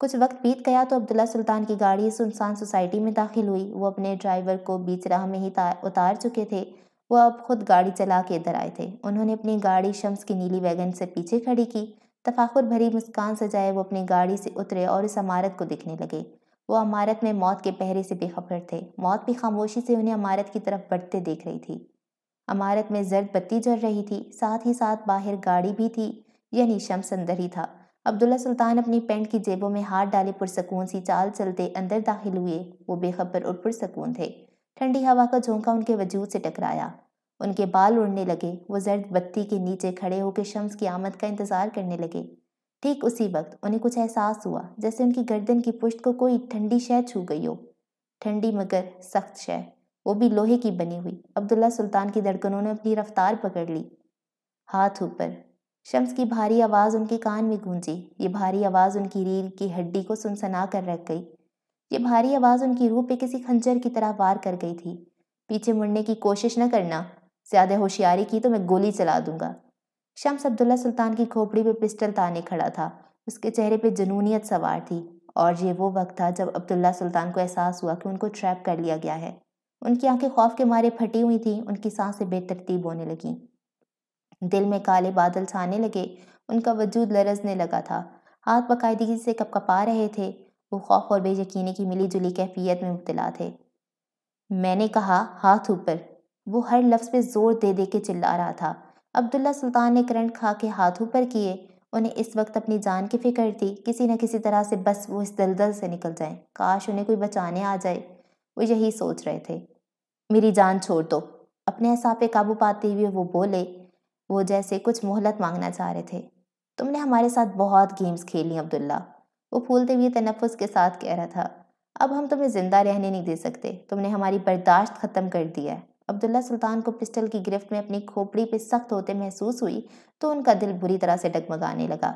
कुछ वक्त बीत गया तो अब्दुल्ला सुल्तान की गाड़ी सुनसान सोसाइटी में दाखिल हुई वो अपने ड्राइवर को बीच राह में ही उतार चुके थे वो अब खुद गाड़ी चला के इधर आए थे उन्होंने अपनी गाड़ी शम्स की नीली वैगन से पीछे खड़ी की तफाखुर भरी मुस्कान सजाए वो अपनी गाड़ी से उतरे और इस इमारत को देखने लगे वो अमारत में मौत के पहरे से बेखबर थे मौत भी खामोशी से उन्हें अमारत की तरफ बढ़ते देख रही थी अमारत में जर्द बत्ती जल रही थी साथ ही साथ बाहर गाड़ी भी थी यानी शम्स अंदर ही था अब्दुल्ला सुल्तान अपनी पेंट की जेबों में हाथ डाले पुरसकून सी चाल चलते अंदर दाखिल हुए वो बेखबर और पुरसकून थे ठंडी हवा का झोंका उनके वजूद से टकराया उनके बाल उड़ने लगे वो जर्द बत्ती के नीचे खड़े होकर शम्स की आमद का इंतज़ार करने लगे ठीक उसी वक्त उन्हें कुछ एहसास हुआ जैसे उनकी गर्दन की पुष्ट को कोई ठंडी शह छू गई हो ठंडी मगर सख्त शह वो भी लोहे की बनी हुई अब्दुल्ला सुल्तान की धड़कनों ने अपनी रफ्तार पकड़ ली हाथ ऊपर शम्स की भारी आवाज़ उनके कान में गूंजी ये भारी आवाज़ उनकी रीढ़ की हड्डी को सुनसना कर रख गई ये भारी आवाज़ उनकी रूह पे किसी खंजर की तरह वार कर गई थी पीछे मुड़ने की कोशिश न करना ज़्यादा होशियारी की तो मैं गोली चला दूंगा शम्स अब्दुल्ला सुल्तान की खोपड़ी पर पिस्टल ताने खड़ा था उसके चेहरे पर जुनूनीत सवार थी और ये वो वक्त था जब अब्दुल्ला सुल्तान को एहसास हुआ कि उनको ट्रैप कर लिया गया है उनकी आंखें खौफ के मारे फटी हुई थीं उनकी सांसें बेतरतीब होने लगीं दिल में काले बादल छाने लगे उनका वजूद लरजने लगा था हाथ बाकायदगी से कपकपा रहे थे वो खौफ और बेयकीनी की मिली जुली कैफियत में मुबतला थे मैंने कहा हाथ ऊपर वो हर लफ्ज़ पे ज़ोर दे दे के चिल्ला रहा था अब्दुल्ला सुल्तान ने करंट खा के हाथों पर किए उन्हें इस वक्त अपनी जान की फिक्र थी किसी न किसी तरह से बस वो इस दलदल से निकल जाएं काश उन्हें कोई बचाने आ जाए वो यही सोच रहे थे मेरी जान छोड़ दो अपने हिसाब पे काबू पाते हुए वो बोले वो जैसे कुछ मोहलत मांगना चाह रहे थे तुमने हमारे साथ बहुत गेम्स खेली अब्दुल्ला वो फूलते हुए तनफ़ के साथ कह रहा था अब हम तुम्हें ज़िंदा रहने नहीं दे सकते तुमने हमारी बर्दाश्त ख़त्म कर दिया है अब्दुल्ला सुल्तान को पिस्टल की गिरफ्त में अपनी खोपड़ी पे सख्त होते महसूस हुई तो उनका दिल बुरी तरह से डगमगाने लगा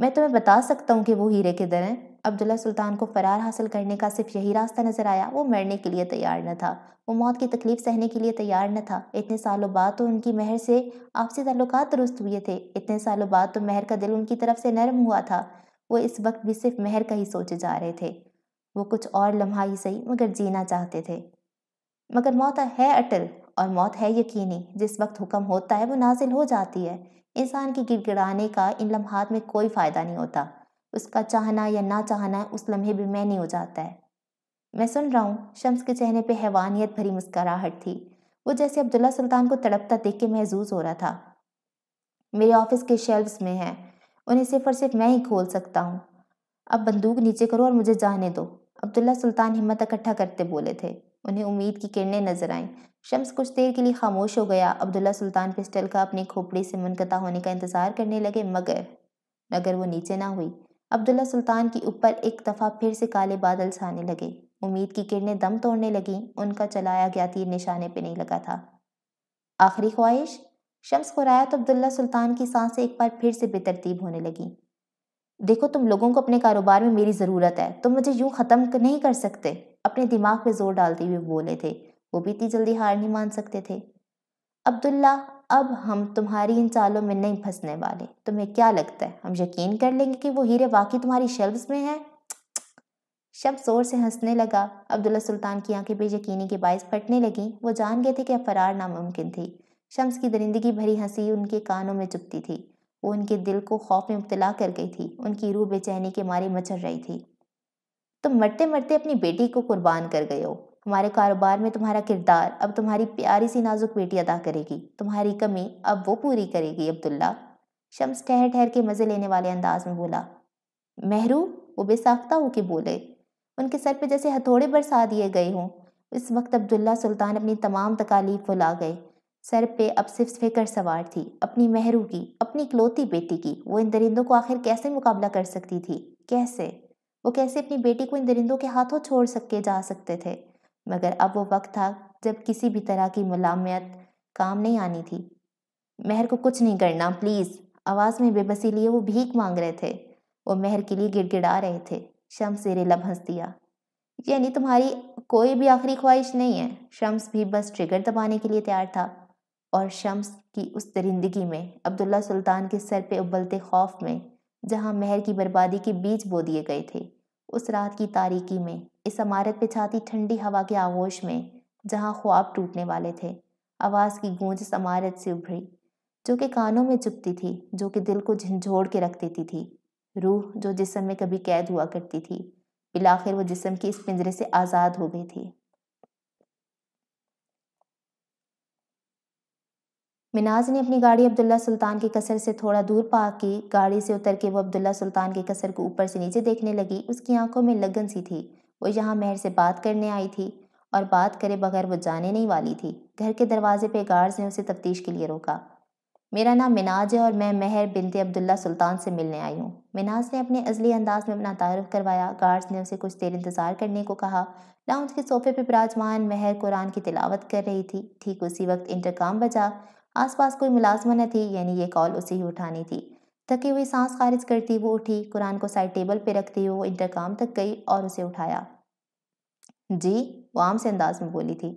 मैं तुम्हें बता सकता हूँ कि वो हीरे के दर हैं अब्दुल्ला सुल्तान को फरार हासिल करने का सिर्फ यही रास्ता नजर आया वो मरने के लिए तैयार न था वो मौत की तकलीफ सहने के लिए तैयार न था इतने सालों बाद तो उनकी महर से आपसी ताल्लुक दुरुस्त हुए थे इतने सालों बाद तो महर का दिल उनकी तरफ से नरम हुआ था वो इस वक्त भी सिर्फ महर का ही सोचे जा रहे थे वो कुछ और लम्हा ही सही मगर जीना चाहते थे मगर मौत है अटल और मौत है यकीनी जिस वक्त हुक्म होता है वो नाजिल हो जाती है इंसान की गिड़गिड़ाने का इन लम्हात में कोई फ़ायदा नहीं होता उसका चाहना या ना चाहना उस लम्हे भी मैं नहीं हो जाता है मैं सुन रहा हूँ शम्स के चेहरे पे हैवानियत भरी मुस्कराहट थी वो जैसे अब्दुल्ला सुल्तान को तड़पता देख के महजूज हो रहा था मेरे ऑफिस के शेल्व्स में हैं उन्हें सिर्फ और सिर्फ मैं ही खोल सकता हूँ अब बंदूक नीचे करो और मुझे जाने दो अब्दुल्ला सुल्तान हिम्मत इकट्ठा करते बोले थे उन्हें उम्मीद की किरणें नजर आईं शम्स कुछ देर के लिए खामोश हो गया अब्दुल्ला सुल्तान पिस्टल का अपनी खोपड़ी से मुनकता होने का इंतज़ार करने लगे मगर मगर वो नीचे ना हुई अब्दुल्ला सुल्तान के ऊपर एक दफ़ा फिर से काले बादल छाने लगे उम्मीद की किरणें दम तोड़ने लगीं उनका चलाया गया तीर निशाने पर नहीं लगा था आखिरी ख्वाहिश शम्स को रायत अब्दुल्ला सुल्तान की सांसें एक बार फिर से बेतरतीब होने लगीं देखो तुम लोगों को अपने कारोबार में मेरी ज़रूरत है तुम मुझे यूँ ख़त्म नहीं कर सकते अपने दिमाग पे जोर डालते हुए बोले थे वो भी इतनी जल्दी हार नहीं मान सकते थे अब्दुल्ला अब हम तुम्हारी इन चालों में नहीं फंसने वाले तुम्हें क्या लगता है हम यकीन कर लेंगे कि वो हीरे वाकई तुम्हारी शेल्व्स में हैं शब जोर से हंसने लगा अब्दुल्ला सुल्तान की आंखें बेयकीनी के बायस फटने लगीं वो जान गए थे कि फरार नामुमकिन थी शम्स की दरिंदगी भरी हंसी उनके कानों में चुपती थी वो उनके दिल को खौफ में मुबतला कर गई थी उनकी रूह बेचैनी के मारे मचर रही थी तुम मरते मरते अपनी बेटी को कुर्बान कर गए हो हमारे कारोबार में तुम्हारा किरदार अब तुम्हारी प्यारी सी नाजुक बेटी अदा करेगी तुम्हारी कमी अब वो पूरी करेगी अब्दुल्ला शम्स ठहर ठहर के मज़े लेने वाले अंदाज में बोला मेहरू वो बेसाख्ता होके बोले उनके सर पे जैसे हथौड़े बरसा दिए गए हों इस वक्त अब्दुल्ला सुल्तान अपनी तमाम तकालीफ भुला गए सर पे अब सिर्फ फिकर सवार थी अपनी महरू की अपनी इकलौती बेटी की वो इन दरिंदों को आखिर कैसे मुकाबला कर सकती थी कैसे वो कैसे अपनी बेटी को इन दरिंदों के हाथों छोड़ सके जा सकते थे मगर अब वो वक्त था जब किसी भी तरह की मलामियत काम नहीं आनी थी मेहर को कुछ नहीं करना प्लीज़ आवाज़ में बेबसी लिए वो भीख मांग रहे थे वो मेहर के लिए गिड़गिड़ा रहे थे शम्स रे लब हंस दिया यानी तुम्हारी कोई भी आखिरी ख्वाहिश नहीं है शम्स भी बस ट्रिगर दबाने के लिए तैयार था और शम्स की उस दरिंदगी में अब्दुल्ला सुल्तान के सर पे उबलते खौफ में जहां मेहर की बर्बादी के बीज बो दिए गए थे उस रात की तारीकी में इस इमारत पे छाती ठंडी हवा के आगोश में जहाँ ख्वाब टूटने वाले थे आवाज़ की गूंज इस इमारत से उभरी जो कि कानों में चुपती थी जो कि दिल को झंझोड़ के रख देती थी रूह जो जिसम में कभी कैद हुआ करती थी बिलाखिर वो जिसम की इस पिंजरे से आज़ाद हो गई थी मिनाज ने अपनी गाड़ी अब्दुल्ला सुल्तान की कसर से थोड़ा दूर पार्क की गाड़ी से उतर के वो अब्दुल्ला सुल्तान की कसर को ऊपर से नीचे देखने लगी उसकी आंखों में लगन सी थी वो यहाँ मेहर से बात करने आई थी और बात करे बगैर वो जाने नहीं वाली थी घर के दरवाजे पे गार्ड्स ने उसे तफ्तीश के लिए रोका मेरा नाम मिनाज है और मैं मेहर बिनते अब्दुल्ला सुल्तान से मिलने आई हूँ मिनाज ने अपने अजली अंदाज में अपना तारफ़ करवाया गार्ड्स ने उसे कुछ देर इंतज़ार करने को कहा लाउंज के सोफे पर विराजमान मेहर कुरान की तिलावत कर रही थी ठीक उसी वक्त इंटरकाम बजा आसपास कोई मुलाजमा न थी यानी ये कॉल उसे ही उठानी थी थकी हुई सांस खारिज करती वो उठी कुरान को साइड टेबल पर रखती हुई वो इंटरकाम तक गई और उसे उठाया जी वो आम से अंदाज में बोली थी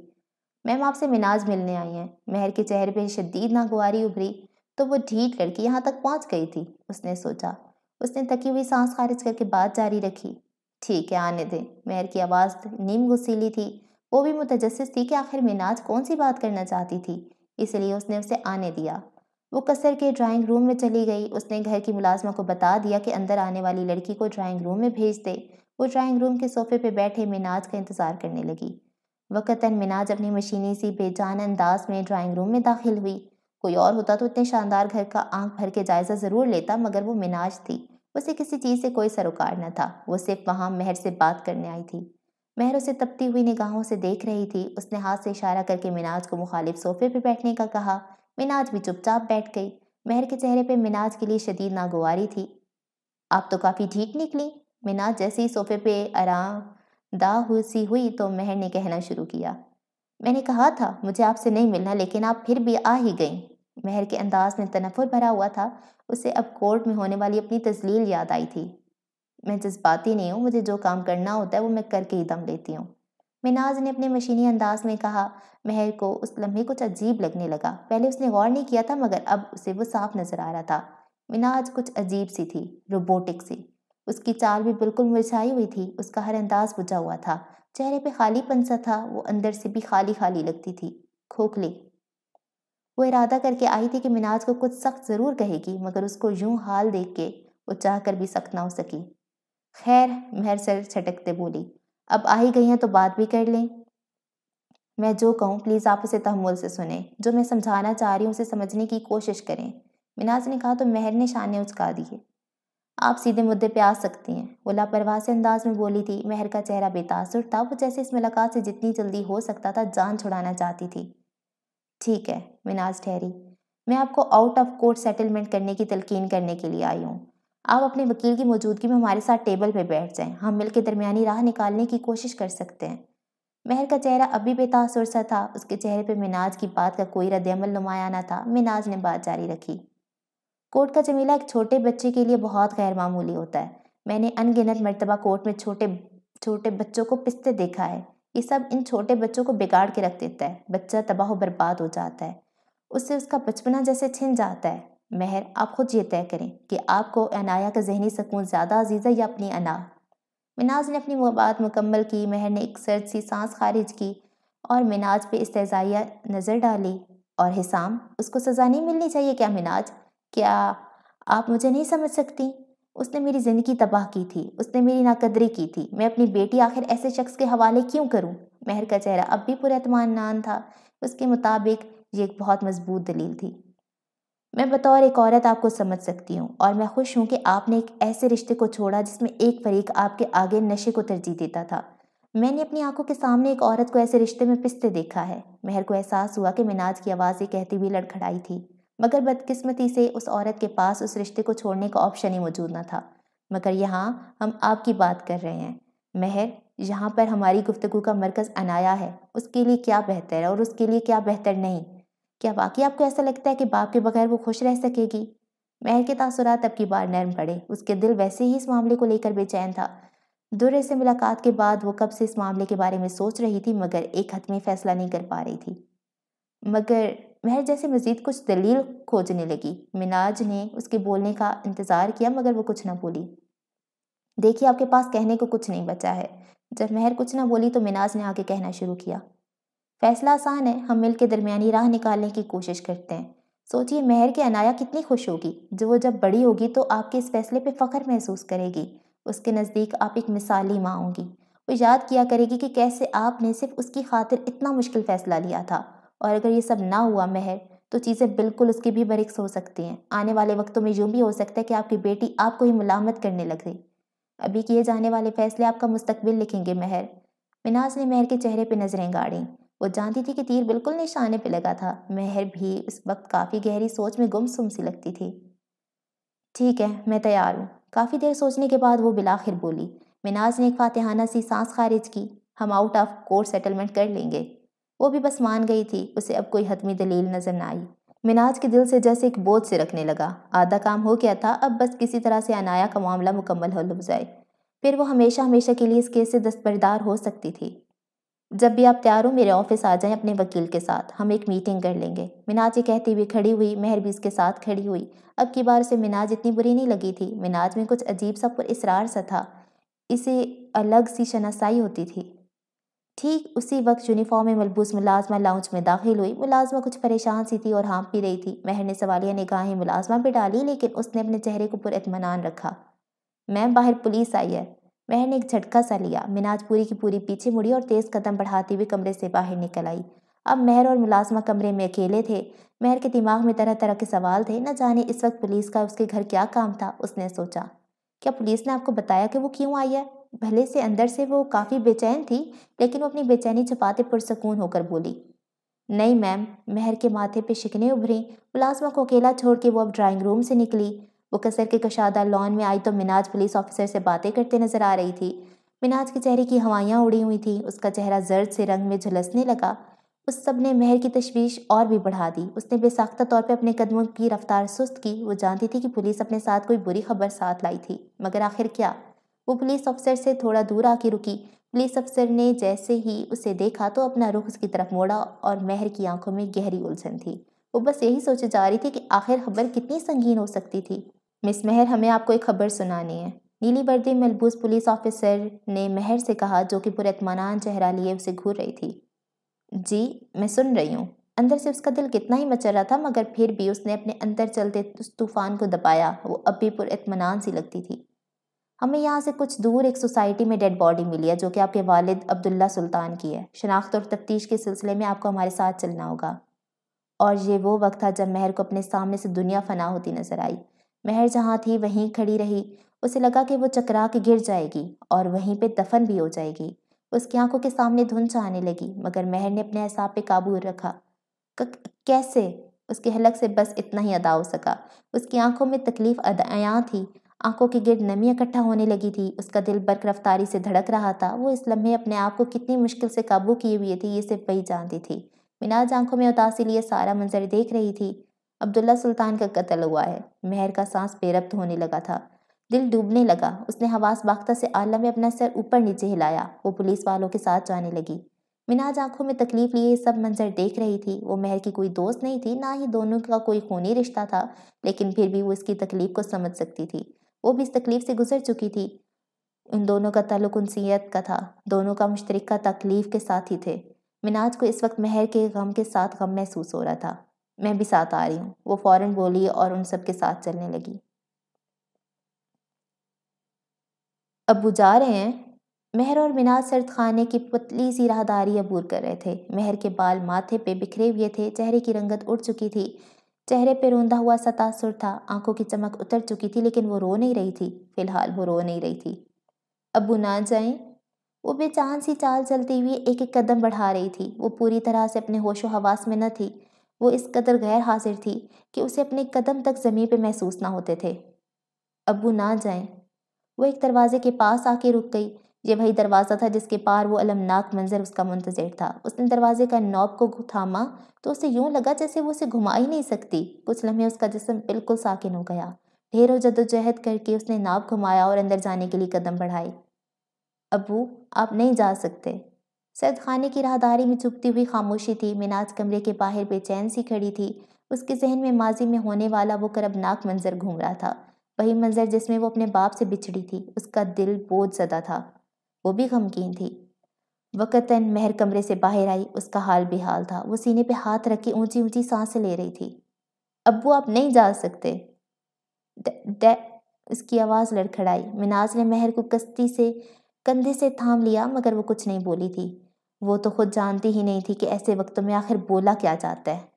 मैम आपसे मिनाज मिलने आई हैं मेहर के चेहरे पर शदीद गुआरी उभरी तो वो ढीठ लड़की यहाँ तक पहुँच गई थी उसने सोचा उसने थकी हुई सांस खारिज करके बात जारी रखी ठीक है आने दें मेहर की आवाज़ नीम गुस्सीली थी वो भी मुतजस थी कि आखिर मिनाज कौन सी बात करना चाहती थी इसलिए उसने उसे आने दिया वो कसर के ड्राइंग रूम में चली गई उसने घर की मुलाजमा को बता दिया कि अंदर आने वाली लड़की को ड्राइंग रूम में भेज दे वो ड्राइंग रूम के सोफे पर बैठे मिनाज का इंतज़ार करने लगी वक़ता मिनाज अपनी मशीनी सी बेजान अंदाज में ड्राइंग रूम में दाखिल हुई कोई और होता तो इतने शानदार घर का आंख भर के जायज़ा ज़रूर लेता मगर वो मिनाज थी उसे किसी चीज़ से कोई सरोकार न था वो सिर्फ वहाँ महर से बात करने आई थी महर उसे तपती हुई निगाहों से देख रही थी उसने हाथ से इशारा करके मिनाज को मुखालिफ सोफे पर बैठने का कहा मिनाज भी चुपचाप बैठ गई महर के चेहरे पर मिनाज के लिए शदीद नागुवारी थी आप तो काफ़ी ठीक निकली मिनाज जैसे ही सोफे पे आरामदाह हुसी हुई तो महर ने कहना शुरू किया मैंने कहा था मुझे आपसे नहीं मिलना लेकिन आप फिर भी आ ही गईं महर के अंदाज में तनफुर भरा हुआ था उसे अब कोर्ट में होने वाली अपनी तजलील याद आई थी मैं जज्बाती नहीं हूँ मुझे जो काम करना होता है वो मैं करके ही दम लेती हूँ मिनाज ने अपने मशीनी अंदाज में कहा महर को उस लम्हे कुछ अजीब लगने लगा पहले उसने गौर नहीं किया था मगर अब उसे वो साफ नजर आ रहा था मिनाज कुछ अजीब सी थी रोबोटिक सी उसकी चाल भी बिल्कुल मुरछाई हुई थी उसका हर अंदाज बुझा हुआ था चेहरे पे खाली पनसा था वो अंदर से भी खाली खाली लगती थी खोखली वो इरादा करके आई थी कि मिनाज को कुछ सख्त ज़रूर कहेगी मगर उसको यूं हाल देख के वो चाह कर भी सख्त ना हो सकी खैर महर सर छटकते बोली अब आ ही गई हैं तो बात भी कर लें मैं जो कहूँ प्लीज़ आप उसे तहमुल से सुने जो मैं समझाना चाह रही हूँ उसे समझने की कोशिश करें मिनाज ने कहा तो महर ने शाने उचका दिए आप सीधे मुद्दे पे आ सकती हैं वो लापरवाह से अंदाज में बोली थी महर का चेहरा बेतासुर था वो जैसे इस मुलाकात से जितनी जल्दी हो सकता था जान छुड़ाना चाहती थी ठीक है मिनाज ठहरी मैं आपको आउट ऑफ कोर्ट सेटलमेंट करने की तलकीन करने के लिए आई हूँ आप अपने वकील की मौजूदगी में हमारे साथ टेबल पर बैठ जाएं हम मिलकर दरमियानी राह निकालने की कोशिश कर सकते हैं महर का चेहरा अभी बेतासुर सा था उसके चेहरे पर मिनाज की बात का कोई रद्दमल नुमाया ना था मिनाज ने बात जारी रखी कोर्ट का जमीला एक छोटे बच्चे के लिए बहुत गैर मामूली होता है मैंने अनगिनत मरतबा कोर्ट में छोटे छोटे बच्चों को पिसते देखा है ये सब इन छोटे बच्चों को बिगाड़ के रख देता है बच्चा तबाह बर्बाद हो जाता है उससे उसका बचपना जैसे छिन जाता है महर आप खुद ये तय करें कि आपको अनाया का जहनी सकून ज़्यादा अजीज़ है या अपनी अना मिनाज ने अपनी बात मुकम्मल की महर ने एक सर्द सी सांस खारिज की और मिनाज पे इस्तेजाया नज़र डाली और हिसाम उसको सज़ा नहीं मिलनी चाहिए क्या मिनाज क्या आप मुझे नहीं समझ सकती उसने मेरी ज़िंदगी तबाह की थी उसने मेरी नाकदरी की थी मैं अपनी बेटी आखिर ऐसे शख्स के हवाले क्यों करूँ महर का चेहरा अब भी पुरमान नान था उसके मुताबिक ये एक बहुत मजबूत दलील थी मैं बतौर एक औरत आपको समझ सकती हूँ और मैं खुश हूँ कि आपने एक ऐसे रिश्ते को छोड़ा जिसमें एक फरीक आपके आगे नशे को तरजीह देता था मैंने अपनी आंखों के सामने एक औरत को ऐसे रिश्ते में पिसते देखा है मेहर को एहसास हुआ कि मिनाज की आवाज़ ये कहती हुई लड़खड़ाई थी मगर बदकिस्मती से उस औरत के पास उस रिश्ते को छोड़ने का ऑप्शन ही मौजूद ना था मगर यहाँ हम आपकी बात कर रहे हैं महर यहाँ पर हमारी गुफ्तु का मरकज़ अनाया है उसके लिए क्या बेहतर है और उसके लिए क्या बेहतर नहीं क्या वाकई आपको ऐसा लगता है कि बाप के बगैर वो खुश रह सकेगी महर के तासुरात अब की बार नरम पड़े उसके दिल वैसे ही इस मामले को लेकर बेचैन था दुर्रे से मुलाकात के बाद वो कब से इस मामले के बारे में सोच रही थी मगर एक हतमी फैसला नहीं कर पा रही थी मगर महर जैसे मज़ीद कुछ दलील खोजने लगी मिनाज ने उसके बोलने का इंतज़ार किया मगर वो कुछ ना बोली देखिए आपके पास कहने को कुछ नहीं बचा है जब महर कुछ ना बोली तो मिनाज ने आगे कहना शुरू किया फैसला आसान है हम मिल के दरमियानी राह निकालने की कोशिश करते हैं सोचिए मेहर की अनाया कितनी खुश होगी जो वो जब बड़ी होगी तो आपके इस फैसले पे फ़ख्र महसूस करेगी उसके नज़दीक आप एक मिसाली माँ होंगी वो याद किया करेगी कि कैसे आपने सिर्फ उसकी खातिर इतना मुश्किल फ़ैसला लिया था और अगर ये सब ना हुआ मेहर तो चीज़ें बिल्कुल उसके भी बरक्स हो सकती हैं आने वाले वक्तों में यूँ भी हो सकता है कि आपकी बेटी आपको ही मुलामत करने लग गई अभी किए जाने वाले फैसले आपका मुस्तबिल लिखेंगे मेहर मिनाज ने मेहर के चेहरे पर नज़रें गाड़ी वो जानती थी कि तीर बिल्कुल निशाने पे लगा था मेहर भी उस वक्त काफ़ी गहरी सोच में गुमसुम सी लगती थी ठीक है मैं तैयार हूँ काफ़ी देर सोचने के बाद वो बिलाखिर बोली मिनाज ने एक फातिहाना सी सांस खारिज की हम आउट ऑफ कोर्ट सेटलमेंट कर लेंगे वो भी बस मान गई थी उसे अब कोई हतमी दलील नज़र न आई मिनाज के दिल से जैसे एक बोझ से रखने लगा आधा काम हो गया था अब बस किसी तरह से अनाया का मामला मुकम्मल हो जाए फिर वो हमेशा हमेशा के लिए इस केस से दस्तबरदार हो सकती थी जब भी आप तैयार हो मेरे ऑफिस आ जाएं अपने वकील के साथ हम एक मीटिंग कर लेंगे मिनाज ये कहती हुई खड़ी हुई मेहर भी इसके साथ खड़ी हुई अब की बार से मिनाज इतनी बुरी नहीं लगी थी मिनाज में कुछ अजीब सा पर इसरार सा था इसे अलग सी शनासाई होती थी ठीक उसी वक्त यूनिफॉर्म में मलबूस मुलाजमा लाउंज में दाखिल हुई मुलाजमा कुछ परेशान सी थी और हाँप भी रही थी मेहर ने सवालिया निगाहें मुलाजमा पर डाली लेकिन उसने अपने चेहरे को पुरमान रखा मैम बाहर पुलिस आई है वह ने एक झटका सा लिया मिनाज पूरी की पूरी पीछे मुड़ी और तेज़ कदम बढ़ाती हुई कमरे से बाहर निकल आई अब महर और मुलाजमा कमरे में अकेले थे महर के दिमाग में तरह तरह के सवाल थे न जाने इस वक्त पुलिस का उसके घर क्या काम था उसने सोचा क्या पुलिस ने आपको बताया कि वो क्यों आई है भले से अंदर से वो काफ़ी बेचैन थी लेकिन वो अपनी बेचैनी छुपाते पुरसकून होकर बोली नहीं मैम मेहर के माथे पे शिकने उभरी मुलाजमा को अकेला छोड़ के वो अब ड्राइंग रूम से निकली वो कसर के कशादा लॉन में आई तो मिनाज पुलिस ऑफिसर से बातें करते नजर आ रही थी मिनाज के चेहरे की हवायाँ उड़ी हुई थी उसका चेहरा जर्द से रंग में झुलसने लगा उस सब ने मेहर की तशवीश और भी बढ़ा दी उसने बेसाख्ता तौर पर अपने कदमों की रफ्तार सुस्त की वो जानती थी कि पुलिस अपने साथ कोई बुरी खबर साथ लाई थी मगर आखिर क्या वो पुलिस अफसर से थोड़ा दूर आके रुकी पुलिस अफसर ने जैसे ही उसे देखा तो अपना रुख उसकी तरफ मोड़ा और मेहर की आंखों में गहरी उलझन थी वो बस यही सोचे जा रही थी कि आखिर खबर कितनी संगीन हो सकती थी मिस महर हमें आपको एक खबर सुनानी है नीली वर्दी मलबूस पुलिस ऑफिसर ने महर से कहा जो कि पुरतमानान चेहरा लिए उसे घूर रही थी जी मैं सुन रही हूँ अंदर से उसका दिल कितना ही मचर रहा था मगर फिर भी उसने अपने अंदर चलते उस तूफ़ान को दबाया वो अब भी पुरतमान सी लगती थी हमें यहाँ से कुछ दूर एक सोसाइटी में डेड बॉडी मिली है जो कि आपके वालिद अब्दुल्ला सुल्तान की है शनाख्त और तफ्तीश के सिलसिले में आपको हमारे साथ चलना होगा और ये वो वक्त था जब महर को अपने सामने से दुनिया फना होती नजर आई महर जहाँ थी वहीं खड़ी रही उसे लगा कि वो चकरा के गिर जाएगी और वहीं पे दफन भी हो जाएगी उसकी आंखों के सामने धुन चाहने लगी मगर महर ने अपने हिसाब पे काबू रखा कैसे उसके हलक से बस इतना ही अदा हो सका उसकी आंखों में तकलीफ अदाया थी आंखों के गिर नमी इकट्ठा होने लगी थी उसका दिल बर्क रफ्तारी से धड़क रहा था वो इस लम्हे अपने आप को कितनी मुश्किल से काबू किए हुए थी ये सिर्फ वही जानती थी मिनाज आंखों में उदासी लिए सारा मंजर देख रही थी अब्दुल्ला सुल्तान का कत्ल हुआ है मेहर का सांस बेरब्त होने लगा था दिल डूबने लगा उसने हवास बाख्ता से आला में अपना सर ऊपर नीचे हिलाया वो पुलिस वालों के साथ जाने लगी मिनाज आंखों में तकलीफ लिए सब मंजर देख रही थी वो महर की कोई दोस्त नहीं थी ना ही दोनों का कोई खूनी रिश्ता था लेकिन फिर भी वो इसकी तकलीफ को समझ सकती थी वो भी इस तकलीफ से गुजर चुकी थी उन दोनों का तल्लुक उनसीयत का था दोनों का मुश्तरक तकलीफ के साथ ही थे मिनाज को इस वक्त महर के गम के साथ गम महसूस हो रहा था मैं भी साथ आ रही हूँ वो फौरन बोली और उन सब के साथ चलने लगी अबू जा रहे हैं महर और मिनाज सर्द खाने की पतली सी राहदारी अबूर कर रहे थे महर के बाल माथे पे बिखरे हुए थे चेहरे की रंगत उड़ चुकी थी चेहरे पे रोंदा हुआ सतासुर था आंखों की चमक उतर चुकी थी लेकिन वो रो नहीं रही थी फिलहाल वो रो नहीं रही थी अबू ना जाए वो बेचान सी चाल चलती हुई एक एक कदम बढ़ा रही थी वो पूरी तरह से अपने होशो हवास में न थी वो इस कदर गैर हाजिर थी कि उसे अपने कदम तक ज़मीन पर महसूस ना होते थे अबू ना जाएं वो एक दरवाजे के पास आके रुक गई ये वही दरवाज़ा था जिसके पार वो अलमनाक मंजर उसका मुंतजर था उसने दरवाजे का नॉब को थामा तो उसे यूं लगा जैसे वो उसे घुमा ही नहीं सकती कुछ लम्हे उसका जिसम बिल्कुल साकिन हो गया ढेरों जदोजहद करके उसने नाप घुमाया और अंदर जाने के लिए कदम बढ़ाए अबू आप नहीं जा सकते सैद खाने की राहदारी में चुपती हुई खामोशी थी मिनाज कमरे के बाहर बेचैन सी खड़ी थी उसके जहन में माजी में होने वाला वो करबनाक मंजर घूम रहा था वही मंजर जिसमें वो अपने बाप से बिछड़ी थी उसका दिल बोझ सदा था वो भी गमगीन थी वक़ता महर कमरे से बाहर आई उसका हाल बेहाल था वो सीने पे हाथ रख के ऊंची ऊंची सांसें ले रही थी अब वो आप नहीं जा सकते डे उसकी आवाज़ लड़खड़ाई मिनाज ने महर को कस्ती से कंधे से थाम लिया मगर वो कुछ नहीं बोली थी वो तो खुद जानती ही नहीं थी कि ऐसे वक्त में आखिर बोला क्या जाता है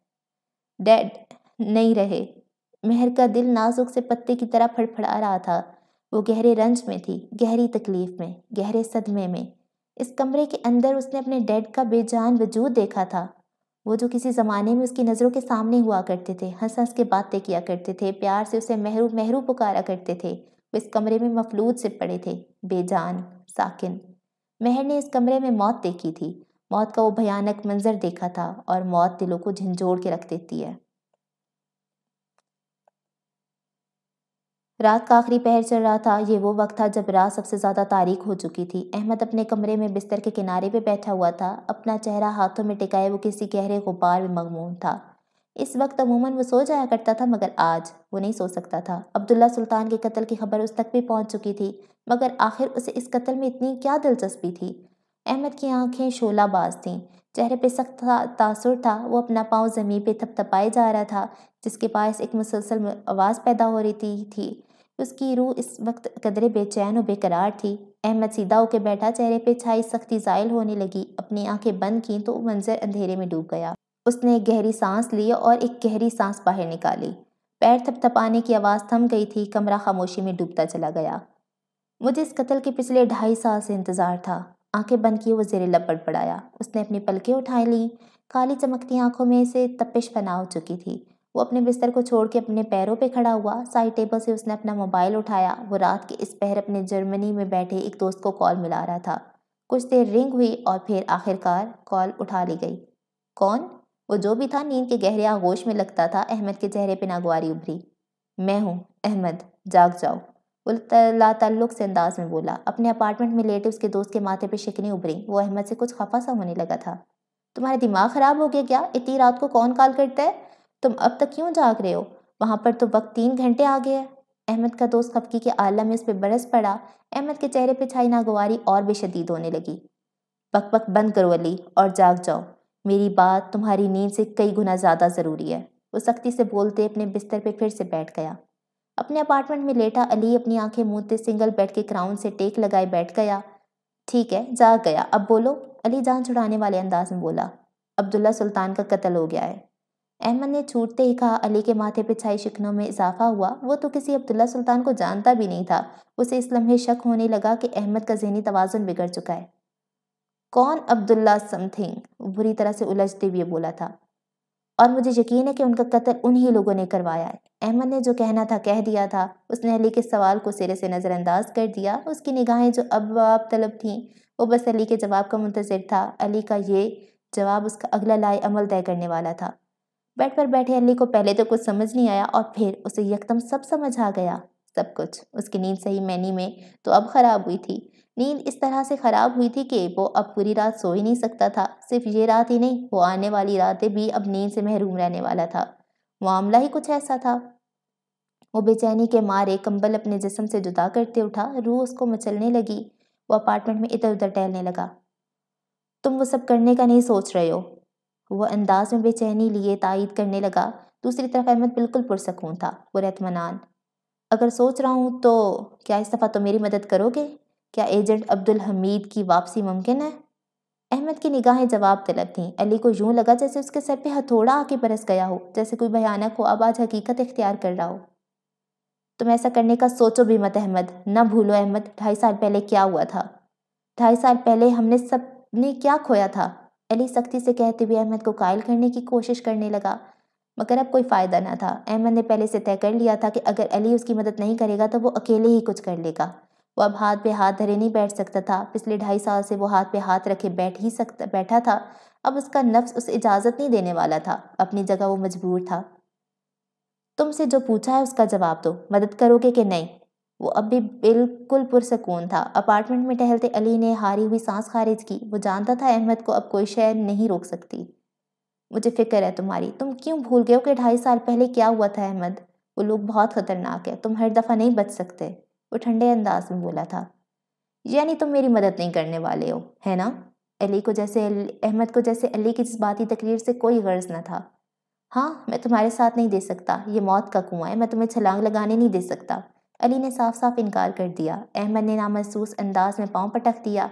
डैड नहीं रहे मेहर का दिल नाजुक से पत्ते की तरह फड़फड़ा रहा था वो गहरे रंज में थी गहरी तकलीफ में गहरे सदमे में इस कमरे के अंदर उसने अपने डैड का बेजान वजूद देखा था वो जो किसी ज़माने में उसकी नज़रों के सामने हुआ करते थे हंस हंस के बातें किया करते थे प्यार से उसे महरू महरू पुकारा करते थे वो इस कमरे में मफलूद से पड़े थे बेजान साकिन महर ने इस कमरे में मौत देखी थी मौत का वो भयानक मंजर देखा था और मौत दिलों को झंझोड़ के रख देती है रात का आखिरी पहर चल रहा था ये वो वक्त था जब रात सबसे ज़्यादा तारीख हो चुकी थी अहमद अपने कमरे में बिस्तर के किनारे पे बैठा हुआ था अपना चेहरा हाथों में टिकाए वो किसी गहरे गुबार में मगमून था इस वक्त अमूमन वो सो जाया करता था मगर आज वो नहीं सो सकता था अब्दुल्ला सुल्तान के कत्ल की खबर उस तक भी पहुंच चुकी थी मगर आखिर उसे इस कत्ल में इतनी क्या दिलचस्पी थी अहमद की आंखें शोलाबाज थीं चेहरे पे सख्त तासुर था वो अपना पाँव ज़मीन पे थपथपाए जा रहा था जिसके पास एक मुसलसल आवाज़ पैदा हो रही थी, थी। उसकी रूह इस वक्त कदरे बेचैन और बेकरार थी अहमद सीधा होकर बैठा चेहरे पे छाई सख्ती जायल होने लगी अपनी आंखें बंद की तो मंजर अंधेरे में डूब गया उसने एक गहरी सांस ली और एक गहरी सांस बाहर निकाली पैर थपथपाने की आवाज़ थम गई थी कमरा खामोशी में डूबता चला गया मुझे इस कत्ल के पिछले ढाई साल से इंतज़ार था आंखें बंद किए वो जेरे लपट पड़ाया उसने अपनी पलकें उठाई लीं काली चमकती आंखों में से तपिश फना हो चुकी थी वो अपने बिस्तर को छोड़ के अपने पैरों पे खड़ा हुआ साइड टेबल से उसने अपना मोबाइल उठाया वो रात के इस पहर अपने जर्मनी में बैठे एक दोस्त को कॉल मिला रहा था कुछ देर रिंग हुई और फिर आखिरकार कॉल उठा ली गई कौन वो जो भी था नींद के गहरे आगोश में लगता था अहमद के चेहरे पर नागवारी उभरी मैं हूँ अहमद जाग जाओ लातल्लुक से अंदाज में बोला अपने अपार्टमेंट में लेटे उसके दोस्त के माथे पर शिकनी उभरी वो अहमद से कुछ खफा सा होने लगा था तुम्हारा दिमाग ख़राब हो गया क्या इतनी रात को कौन कॉल करता है तुम अब तक क्यों जाग रहे हो वहाँ पर तो वक्त तीन घंटे आ गए अहमद का दोस्त खपकी के आलम में उस पर बरस पड़ा अहमद के चेहरे पर छाई नागवारी और भी शदीद होने लगी पक पक बंद करो अली और जाग जाओ मेरी बात तुम्हारी नींद से कई गुना ज़्यादा ज़रूरी है वो सख्ती से बोलते अपने बिस्तर पर फिर से बैठ गया अपने अपार्टमेंट में लेटा अली अपनी आंखें मूंदते सिंगल बेड के क्राउन से टेक लगाए बैठ गया ठीक है जा गया अब बोलो अली जान छुड़ाने वाले अंदाज में बोला अब्दुल्ला सुल्तान का कत्ल हो गया है अहमद ने छूटते ही कहा अली के माथे पर छाई शिकनों में इजाफा हुआ वो तो किसी अब्दुल्ला सुल्तान को जानता भी नहीं था उसे इस लम्हे शक होने लगा कि अहमद का जहनी तोज़ुन बिगड़ चुका है कौन अब्दुल्ला समथिंग बुरी तरह से उलझते हुए बोला था और मुझे यकीन है कि उनका कत्ल उन्हीं लोगों ने करवाया है अहमद ने जो कहना था कह दिया था उसने अली के सवाल को सिरे से नज़रअंदाज कर दिया उसकी निगाहें जो अब वाब तलब थीं वो बस अली के जवाब का मुंतजर था अली का ये जवाब उसका अगला लाए अमल तय करने वाला था बेड पर बैठे अली को पहले तो कुछ समझ नहीं आया और फिर उसे यकदम सब समझ आ गया सब कुछ उसकी नींद सही मैनी में तो अब ख़राब हुई थी नींद इस तरह से ख़राब हुई थी कि वो अब पूरी रात सो ही नहीं सकता था सिर्फ ये रात ही नहीं वो आने वाली रातें भी अब नींद से महरूम रहने वाला था मामला ही कुछ ऐसा था वो बेचैनी के मारे कंबल अपने जिसम से जुदा करते उठा रूह उसको मचलने लगी वो अपार्टमेंट में इधर उधर टहलने लगा तुम वो सब करने का नहीं सोच रहे हो वह अंदाज में बेचैनी लिए तायद करने लगा दूसरी तरफ अहमद बिल्कुल पुरसकून था वो रहतमनान अगर सोच रहा हूँ तो क्या इस दफ़ा तो मेरी मदद करोगे क्या एजेंट अब्दुल हमीद की वापसी मुमकिन है अहमद की निगाहें जवाब तलब थीं अली को यूं लगा जैसे उसके सर पे हथौड़ा आके बरस गया हो जैसे कोई भयानक हो अब आज हकीकत इख्तियार कर रहा हो तुम ऐसा करने का सोचो भी मत अहमद ना भूलो अहमद ढाई साल पहले क्या हुआ था ढाई साल पहले हमने सब ने क्या खोया था अली सख्ती से कहते हुए अहमद को कायल करने की कोशिश करने लगा मगर अब कोई फ़ायदा ना था अहमद ने पहले से तय कर लिया था कि अगर अली उसकी मदद नहीं करेगा तो वो अकेले ही कुछ कर लेगा वो अब हाथ पे हाथ धरे नहीं बैठ सकता था पिछले ढाई साल से वो हाथ पे हाथ रखे बैठ ही सकता बैठा था अब उसका नफ्स उसे इजाज़त नहीं देने वाला था अपनी जगह वो मजबूर था तुमसे जो पूछा है उसका जवाब दो मदद करोगे कि नहीं वो अब भी बिल्कुल पुरसकून था अपार्टमेंट में टहलते अली ने हारी हुई सांस खारिज की वो जानता था अहमद को अब कोई शहर नहीं रोक सकती मुझे फिक्र है तुम्हारी तुम क्यों भूल गए हो कि ढाई साल पहले क्या हुआ था अहमद वो लोग बहुत ख़तरनाक है तुम हर दफ़ा नहीं बच सकते और ठंडे अंदाज में बोला था यानी तुम मेरी मदद नहीं करने वाले हो है ना अली को जैसे अहमद को जैसे अली की जज्बाती तकरीर से कोई गर्ज न था हाँ मैं तुम्हारे साथ नहीं दे सकता ये मौत का कुआं है मैं तुम्हें छलांग लगाने नहीं दे सकता अली ने साफ साफ इनकार कर दिया अहमद ने नामहसूस अंदाज में पाँव पटक दिया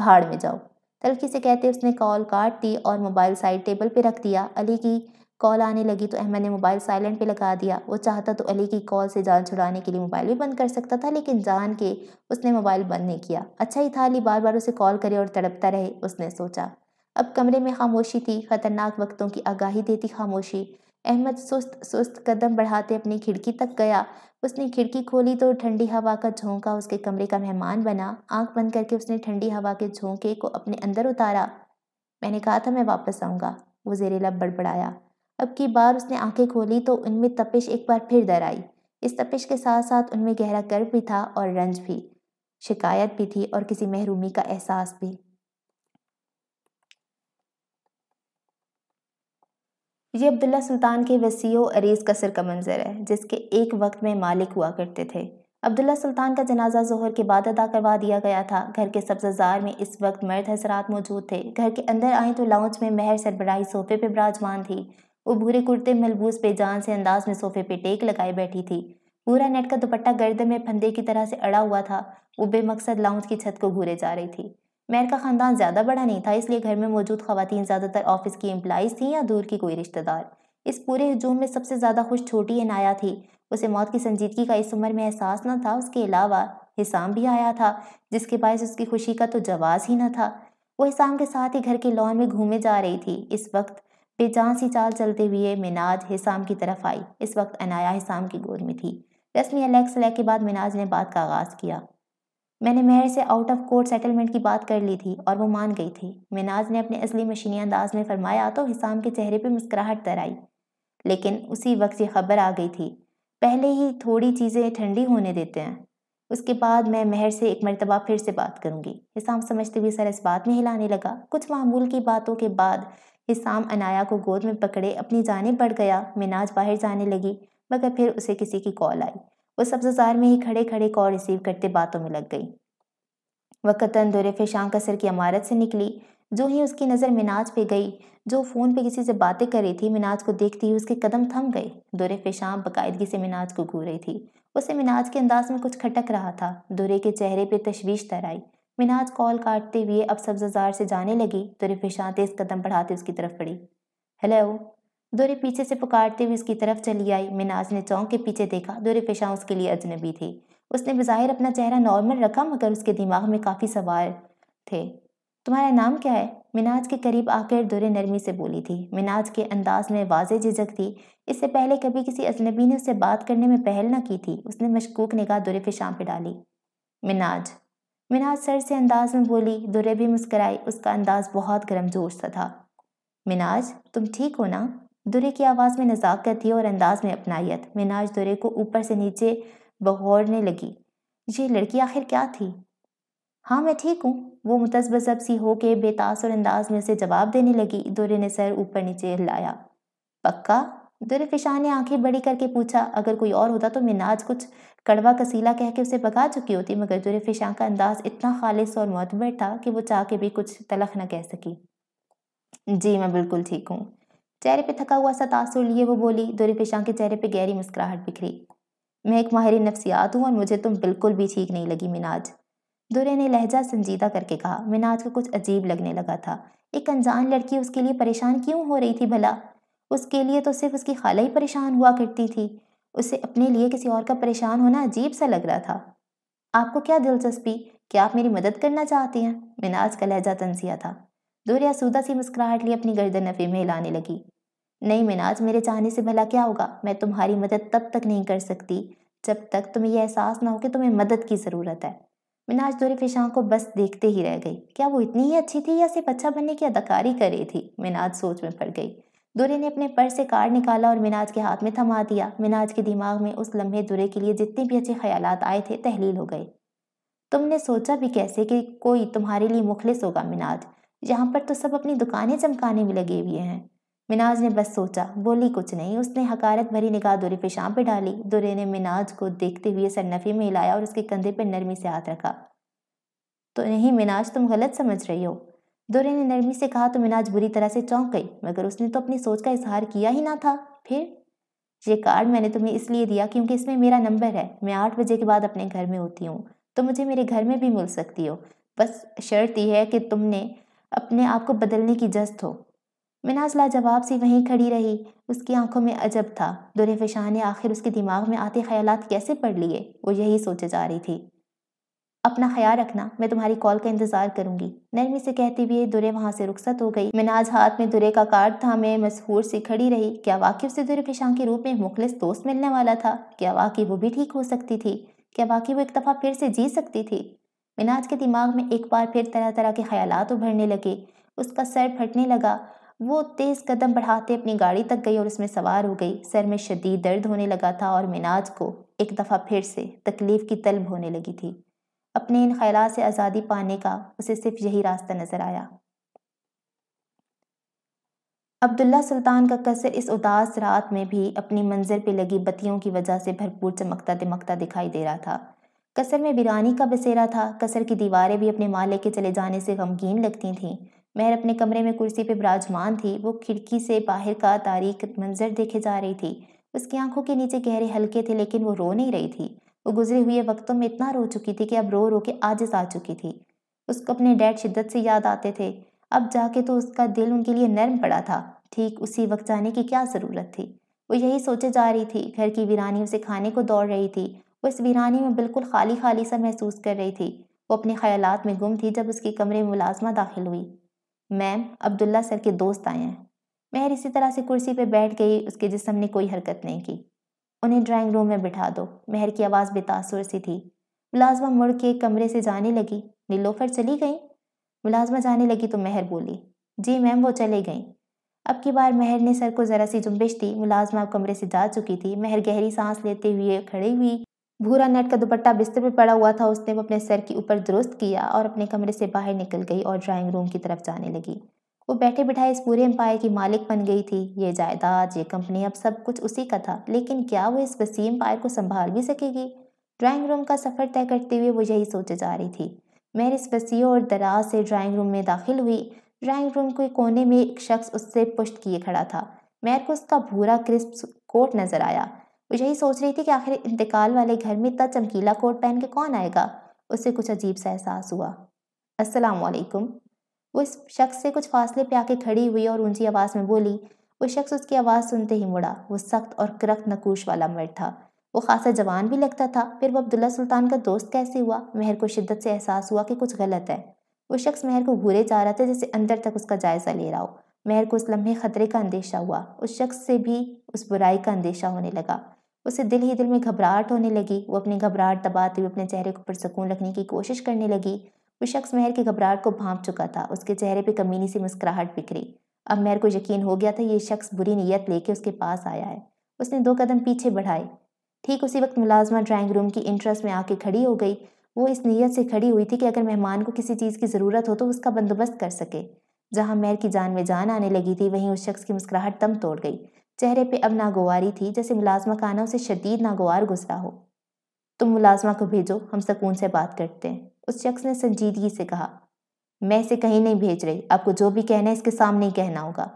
भाड़ में जाओ तलखी से कहते उसने कॉल काट दी और मोबाइल साइड टेबल पर रख दिया अली की कॉल आने लगी तो अहमद ने मोबाइल साइलेंट पे लगा दिया वो चाहता तो अली की कॉल से जान छुड़ाने के लिए मोबाइल भी बंद कर सकता था लेकिन जान के उसने मोबाइल बंद नहीं किया अच्छा ही था अली बार बार उसे कॉल करे और तड़पता रहे उसने सोचा अब कमरे में खामोशी थी खतरनाक वक्तों की आगाही देती खामोशी अहमद सुस्त सुस्त कदम बढ़ाते अपनी खिड़की तक गया उसने खिड़की खोली तो ठंडी हवा का झोंका उसके कमरे का मेहमान बना आंख बंद करके उसने ठंडी हवा के झोंके को अपने अंदर उतारा मैंने कहा था मैं वापस आऊँगा वो जेरेला बड़बड़ाया अब की बार उसने आंखें खोली तो उनमें तपिश एक बार फिर दर आई इस तपिश के साथ साथ उनमें गहरा गर्व भी था और रंज भी शिकायत भी थी और किसी महरूमी का एहसास भी ये अब्दुल्ला सुल्तान के वसी अरीज कसर का मंजर है जिसके एक वक्त में मालिक हुआ करते थे अब्दुल्ला सुल्तान का जनाजा जोहर के बाद अदा करवा दिया गया था घर के सब्जाजार में इस वक्त मर्द हजरात मौजूद थे घर के अंदर आए तो लाउंज में महर सरबराही सोफे पर बराजमान थी वो भूरे कुर्ते मलबूस बेजान से अंदाज में सोफे पे टेक लगाए बैठी थी पूरा नेट का दुपट्टा गर्दन में फंदे की तरह से अड़ा हुआ था वो बेमकसद लाउंज की छत को घूरे जा रही थी मैर का ख़ानदान ज़्यादा बड़ा नहीं था इसलिए घर में मौजूद खातन ज़्यादातर ऑफिस की एम्प्लाईज थी या दूर की कोई रिश्तेदार इस पूरे हजूम में सबसे ज़्यादा खुश छोटी अनाया थी उसे मौत की संजीदगी का इस उम्र में एहसास न था उसके अलावा हिसाम भी आया था जिसके बायस उसकी खुशी का तो जवाब ही न था वो हिसाम के साथ ही घर के लॉन में घूमे जा रही थी इस वक्त बेजान सी चाल चलते हुए मिनाज हिसाम की तरफ आई इस वक्त अनाया हिसाम की गोद में थी रस्मी अलैक्सलह के बाद मिनाज ने बात का आगाज़ किया मैंने मेहर से आउट ऑफ कोर्ट सेटलमेंट की बात कर ली थी और वो मान गई थी मिनाज ने अपने असली मशीनी अंदाज में फरमाया तो हिसाम के चेहरे पर मुस्कुराहट तर आई लेकिन उसी वक्त ये खबर आ गई थी पहले ही थोड़ी चीज़ें ठंडी होने देते हैं उसके बाद मैं मेहर से एक मरतबा फिर से बात करूंगी हिसाम समझते हुए सर इस बात में हिलाने लगा कुछ मामूल की बातों के बाद हिसाम अनाया को गोद में पकड़े अपनी जाने बढ़ गया मिनाज बाहर जाने लगी मगर फिर उसे किसी की कॉल आई वो सब्जार में ही खड़े खड़े कॉल रिसीव करते बातों में लग गई वक़तन फिर शाम कसर की इमारत से निकली जो ही उसकी नज़र मिनाज पे गई जो फ़ोन पे किसी से बातें कर रही थी मिनाज को देखती ही उसके कदम थम गए दुरे फेशाम बाकायदगी से मिनाज को घूर रही थी उसे मिनाज के अंदाज में कुछ खटक रहा था दुरे के चेहरे पे तशवीश तर आई मिनाज कॉल काटते हुए अब सब्जाजार से जाने लगी तो फिशां तेज कदम बढ़ाते उसकी तरफ पड़ी हेलो दोरे पीछे से पुकारते हुए उसकी तरफ चली आई मिनाज ने चौंक के पीछे देखा दोरे पेशा उसके लिए अजनबी थी उसने बाहिर अपना चेहरा नॉर्मल रखा मगर उसके दिमाग में काफ़ी सवाल थे तुम्हारा नाम क्या है मिनाज के करीब आकर दोरे नरमी से बोली थी मिनाज के अंदाज में वाज झिझक थी इससे पहले कभी किसी अजनबी ने उससे बात करने में पहल ना की थी उसने मशकूक निगाह दोरे फिशां पर डाली मिनाज मिनाज सर से अंदाज में बोली दुरे भी मुस्कराई उसका अंदाज बहुत गर्मजोश सा था मिनाज तुम ठीक हो ना दुरे की आवाज़ में नज़ाकत थी और अंदाज में अपनाइत मिनाज दुरे को ऊपर से नीचे बहौरने लगी ये लड़की आखिर क्या थी हाँ मैं ठीक हूँ वो मुतसब जब सी हो के बेतास और अंदाज में उसे जवाब देने लगी दुरे ने सर ऊपर नीचे हिलाया पक्का दुरे फिशान ने आंखें बड़ी करके पूछा अगर कोई और होता तो मिनाज कुछ कड़वा कसीला कह के उसे भगा चुकी होती मगर फिशा का अंदाज़ इतना खालिश और मतबर था कि वो चाह के भी कुछ तलख न कह सकी जी मैं बिल्कुल ठीक हूँ चेहरे पे थका हुआ सा तासुर लिए वो बोली जुल्फ़िशां के चेहरे पे गहरी मुस्कुराहट बिखरी मैं एक माहिर नफ्सियात हूँ और मुझे तुम बिल्कुल भी ठीक नहीं लगी मिनाज दुरे ने लहजा संजीदा करके कहा मिनाज को कुछ अजीब लगने लगा था एक अनजान लड़की उसके लिए परेशान क्यों हो रही थी भला उसके लिए तो सिर्फ उसकी खाला ही परेशान हुआ करती थी उसे अपने लिए किसी और का परेशान होना अजीब सा लग रहा था आपको क्या दिलचस्पी क्या आप मेरी मदद करना चाहती हैं मिनाज का लहजा तंसिया था दूरिया सूदा सी मुस्कुराहट लिए अपनी गर्दन नफे में हिलाने लगी नहीं मिनाज मेरे चाहने से भला क्या होगा मैं तुम्हारी मदद तब तक नहीं कर सकती जब तक तुम्हें यह एहसास ना हो कि तुम्हें मदद की ज़रूरत है मिनाज दूर फिशां को बस देखते ही रह गई क्या वो इतनी ही अच्छी थी या सिर्फ अच्छा बनने की अदाकारी कर रही थी मिनाज सोच में पड़ गई दुरे ने अपने पर्स से कार्ड निकाला और मिनाज के हाथ में थमा दिया मिनाज के दिमाग में उस लम्हे दुरे के लिए जितने भी अच्छे ख्याल आए थे तहलील हो गए तुमने सोचा भी कैसे कि कोई तुम्हारे लिए मुखलिस होगा मिनाज यहाँ पर तो सब अपनी दुकानें चमकाने में लगे हुए हैं मिनाज ने बस सोचा बोली कुछ नहीं उसने हकारत भरी निगाह दुरे शाम पे डाली दुरे ने मिनाज को देखते हुए सरनफी में हिलाया और उसके कंधे पर नरमी से हाथ रखा तो नहीं मिनाज तुम गलत समझ रही हो दोरे ने नरमी से कहा तो मिनाज बुरी तरह से चौंक गई मगर उसने तो अपनी सोच का इजहार किया ही ना था फिर ये कार्ड मैंने तुम्हें इसलिए दिया क्योंकि इसमें मेरा नंबर है मैं आठ बजे के बाद अपने घर में होती हूँ तो मुझे मेरे घर में भी मिल सकती हो बस शर्त यह है कि तुमने अपने आप को बदलने की जस्त हो मिनाज लाजवाब सी वहीं खड़ी रही उसकी आंखों में अजब था दुरे फिशाह ने आखिर उसके दिमाग में आते ख्याल कैसे पढ़ लिए वो यही सोचे जा रही थी अपना ख्याल रखना मैं तुम्हारी कॉल का इंतजार करूंगी नरमी से कहते हुए दुरे वहां से रुखसत हो गई मिनाज हाथ में दुरे का कार्ड था मैं मशहूर से खड़ी रही क्या वाकई उसे दुरे पेशान के रूप में मुखलिस दोस्त मिलने वाला था क्या वाकई वो भी ठीक हो सकती थी क्या वाकई वो एक दफ़ा फिर से जी सकती थी मिनाज के दिमाग में एक बार फिर तरह तरह के ख्याल उभरने लगे उसका सर फटने लगा वो तेज़ कदम बढ़ाते अपनी गाड़ी तक गई और उसमें सवार हो गई सर में शदीद दर्द होने लगा था और मिनाज को एक दफ़ा फिर से तकलीफ़ की तलब होने लगी थी अपने इन ख्याल से आज़ादी पाने का उसे सिर्फ यही रास्ता नज़र आया अब्दुल्ला सुल्तान का कसर इस उदास रात में भी अपनी मंजर पे लगी बत्तियों की वजह से भरपूर चमकता दमकता दिखाई दे रहा था कसर में बिरानी का बसेरा था कसर की दीवारें भी अपने माले के चले जाने से गमगीन लगती थीं महर अपने कमरे में कुर्सी पर विराजमान थी वो खिड़की से बाहर का तारीख मंजर देखे जा रही थी उसकी आंखों के नीचे गहरे हल्के थे लेकिन वो रो नहीं रही थी वो गुजरे हुए वक्तों में इतना रो चुकी थी कि अब रो रो के आजिज आ चुकी थी उसको अपने डैड शिद्दत से याद आते थे अब जाके तो उसका दिल उनके लिए नरम पड़ा था ठीक उसी वक्त जाने की क्या ज़रूरत थी वो यही सोचे जा रही थी घर की वीरानी उसे खाने को दौड़ रही थी वो इस वीरानी में बिल्कुल खाली खाली सा महसूस कर रही थी वो अपने ख्याल में गुम थी जब उसके कमरे में मुलाजमा दाखिल हुई मैम अब्दुल्ला सर के दोस्त आए हैं मेहर इसी तरह से कुर्सी पर बैठ गई उसके जिसम ने कोई हरकत नहीं की उन्हें ड्राइंग रूम में बिठा दो मेहर की आवाज़ बेतासुर सी थी मुलाजमा मुड़ के कमरे से जाने लगी नीलोफर चली गई मुलाजमा जाने लगी तो मेहर बोली जी मैम वो चले गई अब की बार मेहर ने सर को ज़रा सी जुम्बिश दी मुलाजमा अब कमरे से जा चुकी थी मेहर गहरी सांस लेते हुए खड़ी हुई भूरा नेट का दुपट्टा बिस्तर पर पड़ा हुआ था उसने वो अपने सर के ऊपर दुरुस्त किया और अपने कमरे से बाहर निकल गई और ड्राइंग रूम की तरफ जाने लगी वो बैठे बिठाए इस पूरे एम्पायर की मालिक बन गई थी ये जायदाद ये कंपनी अब सब कुछ उसी का था लेकिन क्या वो इस वसी एम्पायर को संभाल भी सकेगी ड्राइंग रूम का सफ़र तय करते हुए वो यही सोचे जा रही थी मैं इस वसी और दराज से ड्राइंग रूम में दाखिल हुई ड्राइंग रूम के कोने में एक शख्स उससे पुष्ट किए खड़ा था मैर को उसका भूरा क्रिस्प कोट नज़र आया वो यही सोच रही थी कि आखिर इंतकाल वाले घर में इतना चमकीला कोट पहन के कौन आएगा उसे कुछ अजीब सा एहसास हुआ असलकुम उस शख्स से कुछ फासले पे आके खड़ी हुई और ऊंची आवाज़ में बोली वो शख्स उसकी आवाज़ सुनते ही मुड़ा वो सख्त और करख्त नकूश वाला मर्द था वो खासा जवान भी लगता था फिर वो अब्दुल्ला सुल्तान का दोस्त कैसे हुआ महर को शिद्दत से एहसास हुआ कि कुछ गलत है वो शख्स महर को घूरे जा रहा था जैसे अंदर तक उसका जायज़ा ले रहा हो महर को उस लम्हे खतरे का अंदेशा हुआ उस शख्स से भी उस बुराई का अंदेशा होने लगा उसे दिल ही दिल में घबराहट होने लगी वो अपनी घबराहट दबाते हुए अपने चेहरे को पुरसकून रखने की कोशिश करने लगी वो शख्स मेहर की घबराहट को भांप चुका था उसके चेहरे पर कमीनी सी मुस्कुराहट बिखरी अब मेहर को यकीन हो गया था ये शख्स बुरी नीयत लेके उसके पास आया है उसने दो कदम पीछे बढ़ाए ठीक उसी वक्त मुलाजमा ड्राइंग रूम की इंटरेस्ट में आके खड़ी हो गई वो इस नीयत से खड़ी हुई थी कि अगर मेहमान को किसी चीज़ की ज़रूरत हो तो उसका बंदोबस्त कर सके जहाँ मेहर की जान में जान आने लगी थी वहीं उस शख्स की मुस्कुराहट दम तोड़ गई चेहरे पे अब नागवारी थी जैसे मुलाजमा का आना उसे शदीद नागवार गुजरा हो तुम मुलाजमा को भेजो हम सकून से बात करते हैं उस शख्स ने संजीदगी से कहा मैं इसे कहीं नहीं भेज रही आपको जो भी कहना है इसके सामने ही कहना होगा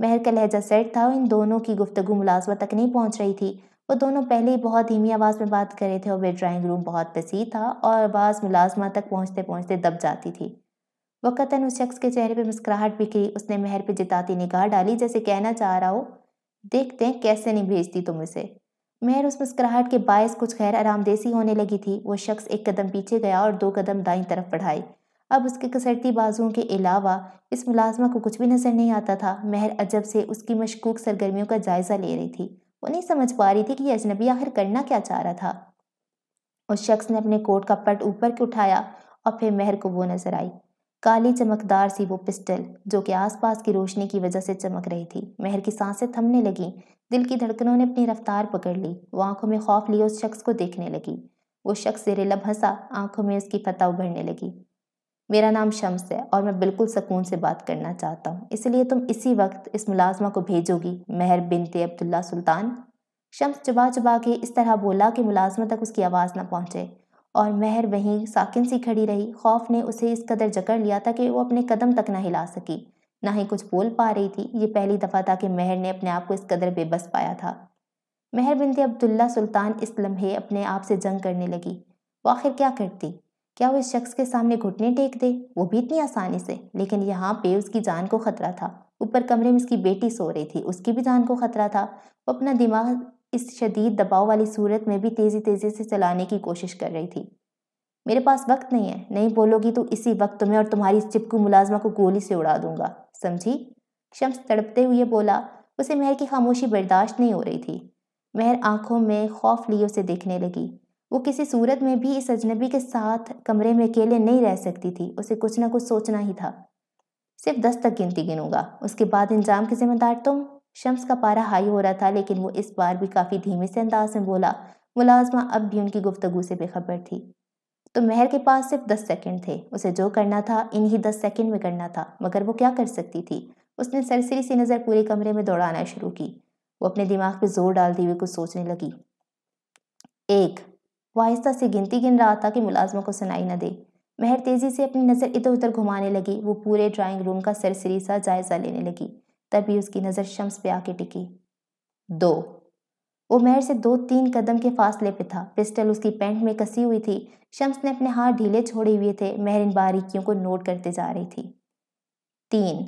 महर का लहजा सेट था इन दोनों की गुफ्तगु मुलाजमा तक नहीं पहुंच रही थी वो दोनों पहले ही बहुत धीमी आवाज़ में बात कर रहे थे और वे ड्राइंग रूम बहुत पसी था और आवाज़ मुलाजमत तक पहुँचते पहुँचते दब जाती थी वक़ता उस शख्स के चेहरे पर मुस्कुराहट बिखरी उसने महर पर जिताती निगाह डाली जैसे कहना चाह रहा हो देखते हैं कैसे नहीं भेजती तुम इसे मेहर उस मुस्कुराहट के बायस कुछ खैर आरामदेसी होने लगी थी वो शख्स एक कदम पीछे गया और दो कदम दाई तरफ बढ़ाए अब उसके कसरती बाजुओं के अलावा इस मुलाजमा को कुछ भी नज़र नहीं आता था मेहर अजब से उसकी मशकूक सरगर्मियों का जायज़ा ले रही थी वो नहीं समझ पा रही थी कि यह अजनबी आखिर करना क्या चाह रहा था उस शख्स ने अपने कोट का पट ऊपर के उठाया और फिर मेहर को वो नज़र आई काली चमकदार सी वो पिस्टल जो कि आसपास की रोशनी की वजह से चमक रही थी मेहर की सांसें थमने लगी दिल की धड़कनों ने अपनी रफ्तार पकड़ ली वो आंखों में खौफ लिए उस शख्स को देखने लगी वो शख्स जेरे लब हंसा आंखों में उसकी फतह उभरने लगी मेरा नाम शम्स है और मैं बिल्कुल सुकून से बात करना चाहता हूँ इसलिए तुम इसी वक्त इस मुलाजमा को भेजोगी मेहर बिनते अब्दुल्ला सुल्तान शम्स चुबा चुबा के इस तरह बोला कि मुलाजमा तक उसकी आवाज़ ना पहुँचे और महर वहीं साकिन सी खड़ी रही खौफ ने उसे इस कदर जकड़ लिया था कि वो अपने कदम तक ना हिला सकी ना ही कुछ बोल पा रही थी ये पहली दफ़ा था कि महर ने अपने आप को इस कदर बेबस पाया था महर बिनते अब्दुल्ला सुल्तान इस लम्हे अपने आप से जंग करने लगी वो आखिर क्या करती क्या वो इस शख्स के सामने घुटने टेक दे वो भी इतनी आसानी से लेकिन यहाँ पे उसकी जान को खतरा था ऊपर कमरे में उसकी बेटी सो रही थी उसकी भी जान को खतरा था वो अपना दिमाग इस शदीद दबाव वाली सूरत में भी तेज़ी तेज़ी से चलाने की कोशिश कर रही थी मेरे पास वक्त नहीं है नहीं बोलोगी तो इसी वक्त तुम्हें और तुम्हारी इस चिपकू मुलाजमा को गोली से उड़ा दूंगा समझी शम्स तड़पते हुए बोला उसे महर की खामोशी बर्दाश्त नहीं हो रही थी महर आंखों में खौफ लिए उसे देखने लगी वो किसी सूरत में भी इस अजनबी के साथ कमरे में अकेले नहीं रह सकती थी उसे कुछ ना कुछ सोचना ही था सिर्फ दस तक गिनती गिनूंगा उसके बाद इंजाम की जिम्मेदार तुम शम्स का पारा हाई हो रहा था लेकिन वो इस बार भी काफ़ी धीमे से अंदाज में बोला मुलाजमा अब भी उनकी गुफ्तगु से बेखबर थी तो महर के पास सिर्फ दस सेकंड थे उसे जो करना था इन्हीं दस सेकंड में करना था मगर वो क्या कर सकती थी उसने सरसरी सी नज़र पूरे कमरे में दौड़ाना शुरू की वो अपने दिमाग पर जोर डालते हुए कुछ सोचने लगी एक वह आहिस्ता से गिनती गिन रहा था कि मुलाजमा को सुनाई न दे महर तेज़ी से अपनी नज़र इधर उधर घुमाने लगी वो पूरे ड्राइंग रूम का सरसरी सा जायज़ा लेने लगी तभी उसकी नज़र शम्स पे आके टिकी दो उमेर से दो तीन कदम के फासले पे था पिस्टल उसकी पैंट में कसी हुई थी शम्स ने अपने हाथ ढीले छोड़े हुए थे महर इन बारीकियों को नोट करते जा रही थी तीन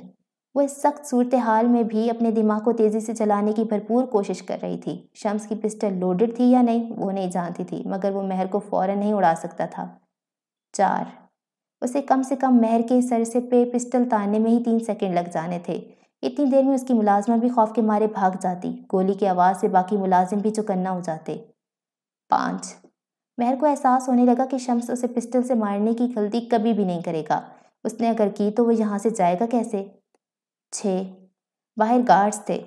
वो इस सख्त सूरत हाल में भी अपने दिमाग को तेज़ी से चलाने की भरपूर कोशिश कर रही थी शम्स की पिस्टल लोडेड थी या नहीं वो नहीं जानती थी मगर वो महर को फ़ौर नहीं उड़ा सकता था चार उसे कम से कम महर के सर से पे पिस्टल तानने में ही तीन सेकंड लग जाने थे इतनी देर में उसकी मुलाजमा भी खौफ के मारे भाग जाती गोली की आवाज़ से बाकी मुलाजिम भी चुकन्ना हो जाते पाँच महर को एहसास होने लगा कि शम्स उसे पिस्टल से मारने की गलती कभी भी नहीं करेगा उसने अगर की तो वह यहाँ से जाएगा कैसे छः बाहर गार्ड्स थे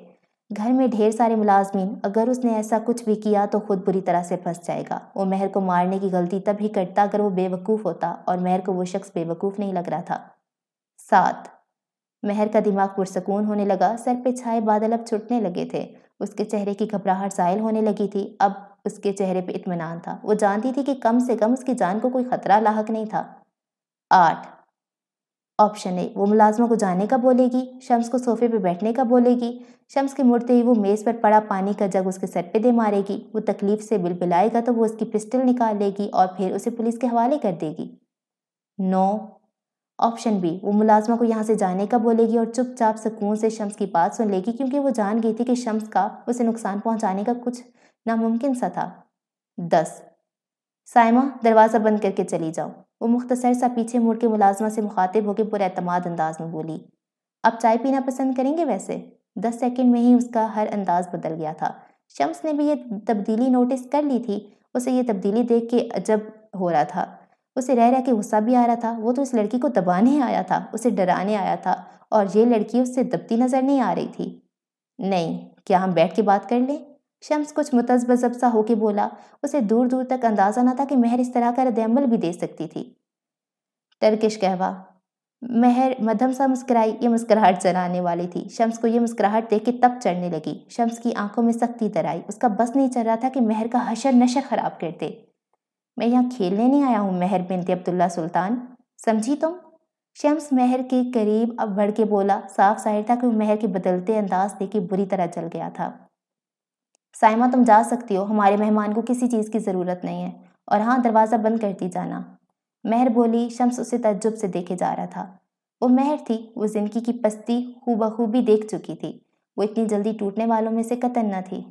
घर में ढेर सारे मुलाजमीन अगर उसने ऐसा कुछ भी किया तो खुद बुरी तरह से फंस जाएगा वो महर को मारने की गलती तब ही करता अगर वो बेवकूफ़ होता और महर को वो शख्स बेवकूफ़ नहीं लग रहा था सात महर का दिमाग पुरसकून होने लगा सर पे छाए बादल अब छुटने लगे थे उसके चेहरे की घबराहट जायल होने लगी थी अब उसके चेहरे पे इतमान था वो जानती थी कि कम से कम उसकी जान को कोई खतरा लाक नहीं था आठ ऑप्शन ए वो मुलाजमा को जाने का बोलेगी शम्स को सोफे पे बैठने का बोलेगी शम्स के मुड़ते ही वो मेज़ पर पड़ा पानी का जग उसके सर पे दे मारेगी वो तकलीफ से बिलबिलाएगा तो वो उसकी पिस्टल निकाल लेगी और फिर उसे पुलिस के हवाले कर देगी नौ ऑप्शन बी वो मुलाजमा को यहाँ से जाने का बोलेगी और चुपचाप सुकून से शम्स की बात सुन लेगी क्योंकि वो जान गई थी कि शम्स का उसे नुकसान पहुँचाने का कुछ नामुमकिन सा था दस साइमा दरवाज़ा बंद करके चली जाओ वो मुख्तसर सा पीछे मुड़ के मुलाजमा से मुखातिब होकर पुरमाद अंदाज में बोली आप चाय पीना पसंद करेंगे वैसे दस सेकेंड में ही उसका हर अंदाज बदल गया था शम्स ने भी ये तब्दीली नोटिस कर ली थी उसे ये तब्दीली देख के अजब हो रहा था उसे रह रह के गुस्सा भी आ रहा था वो तो इस लड़की को दबाने आया था उसे डराने आया था और ये लड़की उससे दबती नज़र नहीं आ रही थी नहीं क्या हम बैठ के बात कर लें शम्स कुछ मुतजब सा होके बोला उसे दूर दूर तक अंदाज़ा ना था कि महर इस तरह का रद्दमल भी दे सकती थी टर्किश कहवा महर मध्यम सा मुस्कराई ये मुस्कुराहट जलाने वाली थी शम्स को ये मुस्कुराहट देख के तब चढ़ने लगी शम्स की आंखों में सख्ती आई उसका बस नहीं चल रहा था कि महर का हशर नशर खराब कर दे मैं यहाँ खेलने नहीं आया हूँ मेहर बिनती अब्दुल्ला सुल्तान समझी तुम शम्स मेहर के करीब अब बढ़ के बोला साफ साहिर था कि वो मेहर के बदलते अंदाज देखे बुरी तरह चल गया था साइमा तुम जा सकती हो हमारे मेहमान को किसी चीज़ की ज़रूरत नहीं है और हाँ दरवाज़ा बंद कर दी जाना मेहर बोली शम्स उसे तजुब से देखे जा रहा था वो मेहर थी वो जिंदगी की पस्ती खूबखूबी देख चुकी थी वो इतनी जल्दी टूटने वालों में से कतन न थी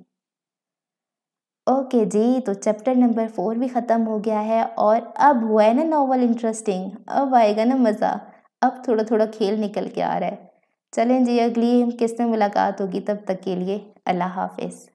ओके जी तो चैप्टर नंबर फोर भी ख़त्म हो गया है और अब हुआ है ना नावल इंटरेस्टिंग अब आएगा ना मज़ा अब थोड़ा थोड़ा खेल निकल के आ रहा है चलें जी अगली किस्त में मुलाकात होगी तब तक के लिए अल्लाह हाफिज़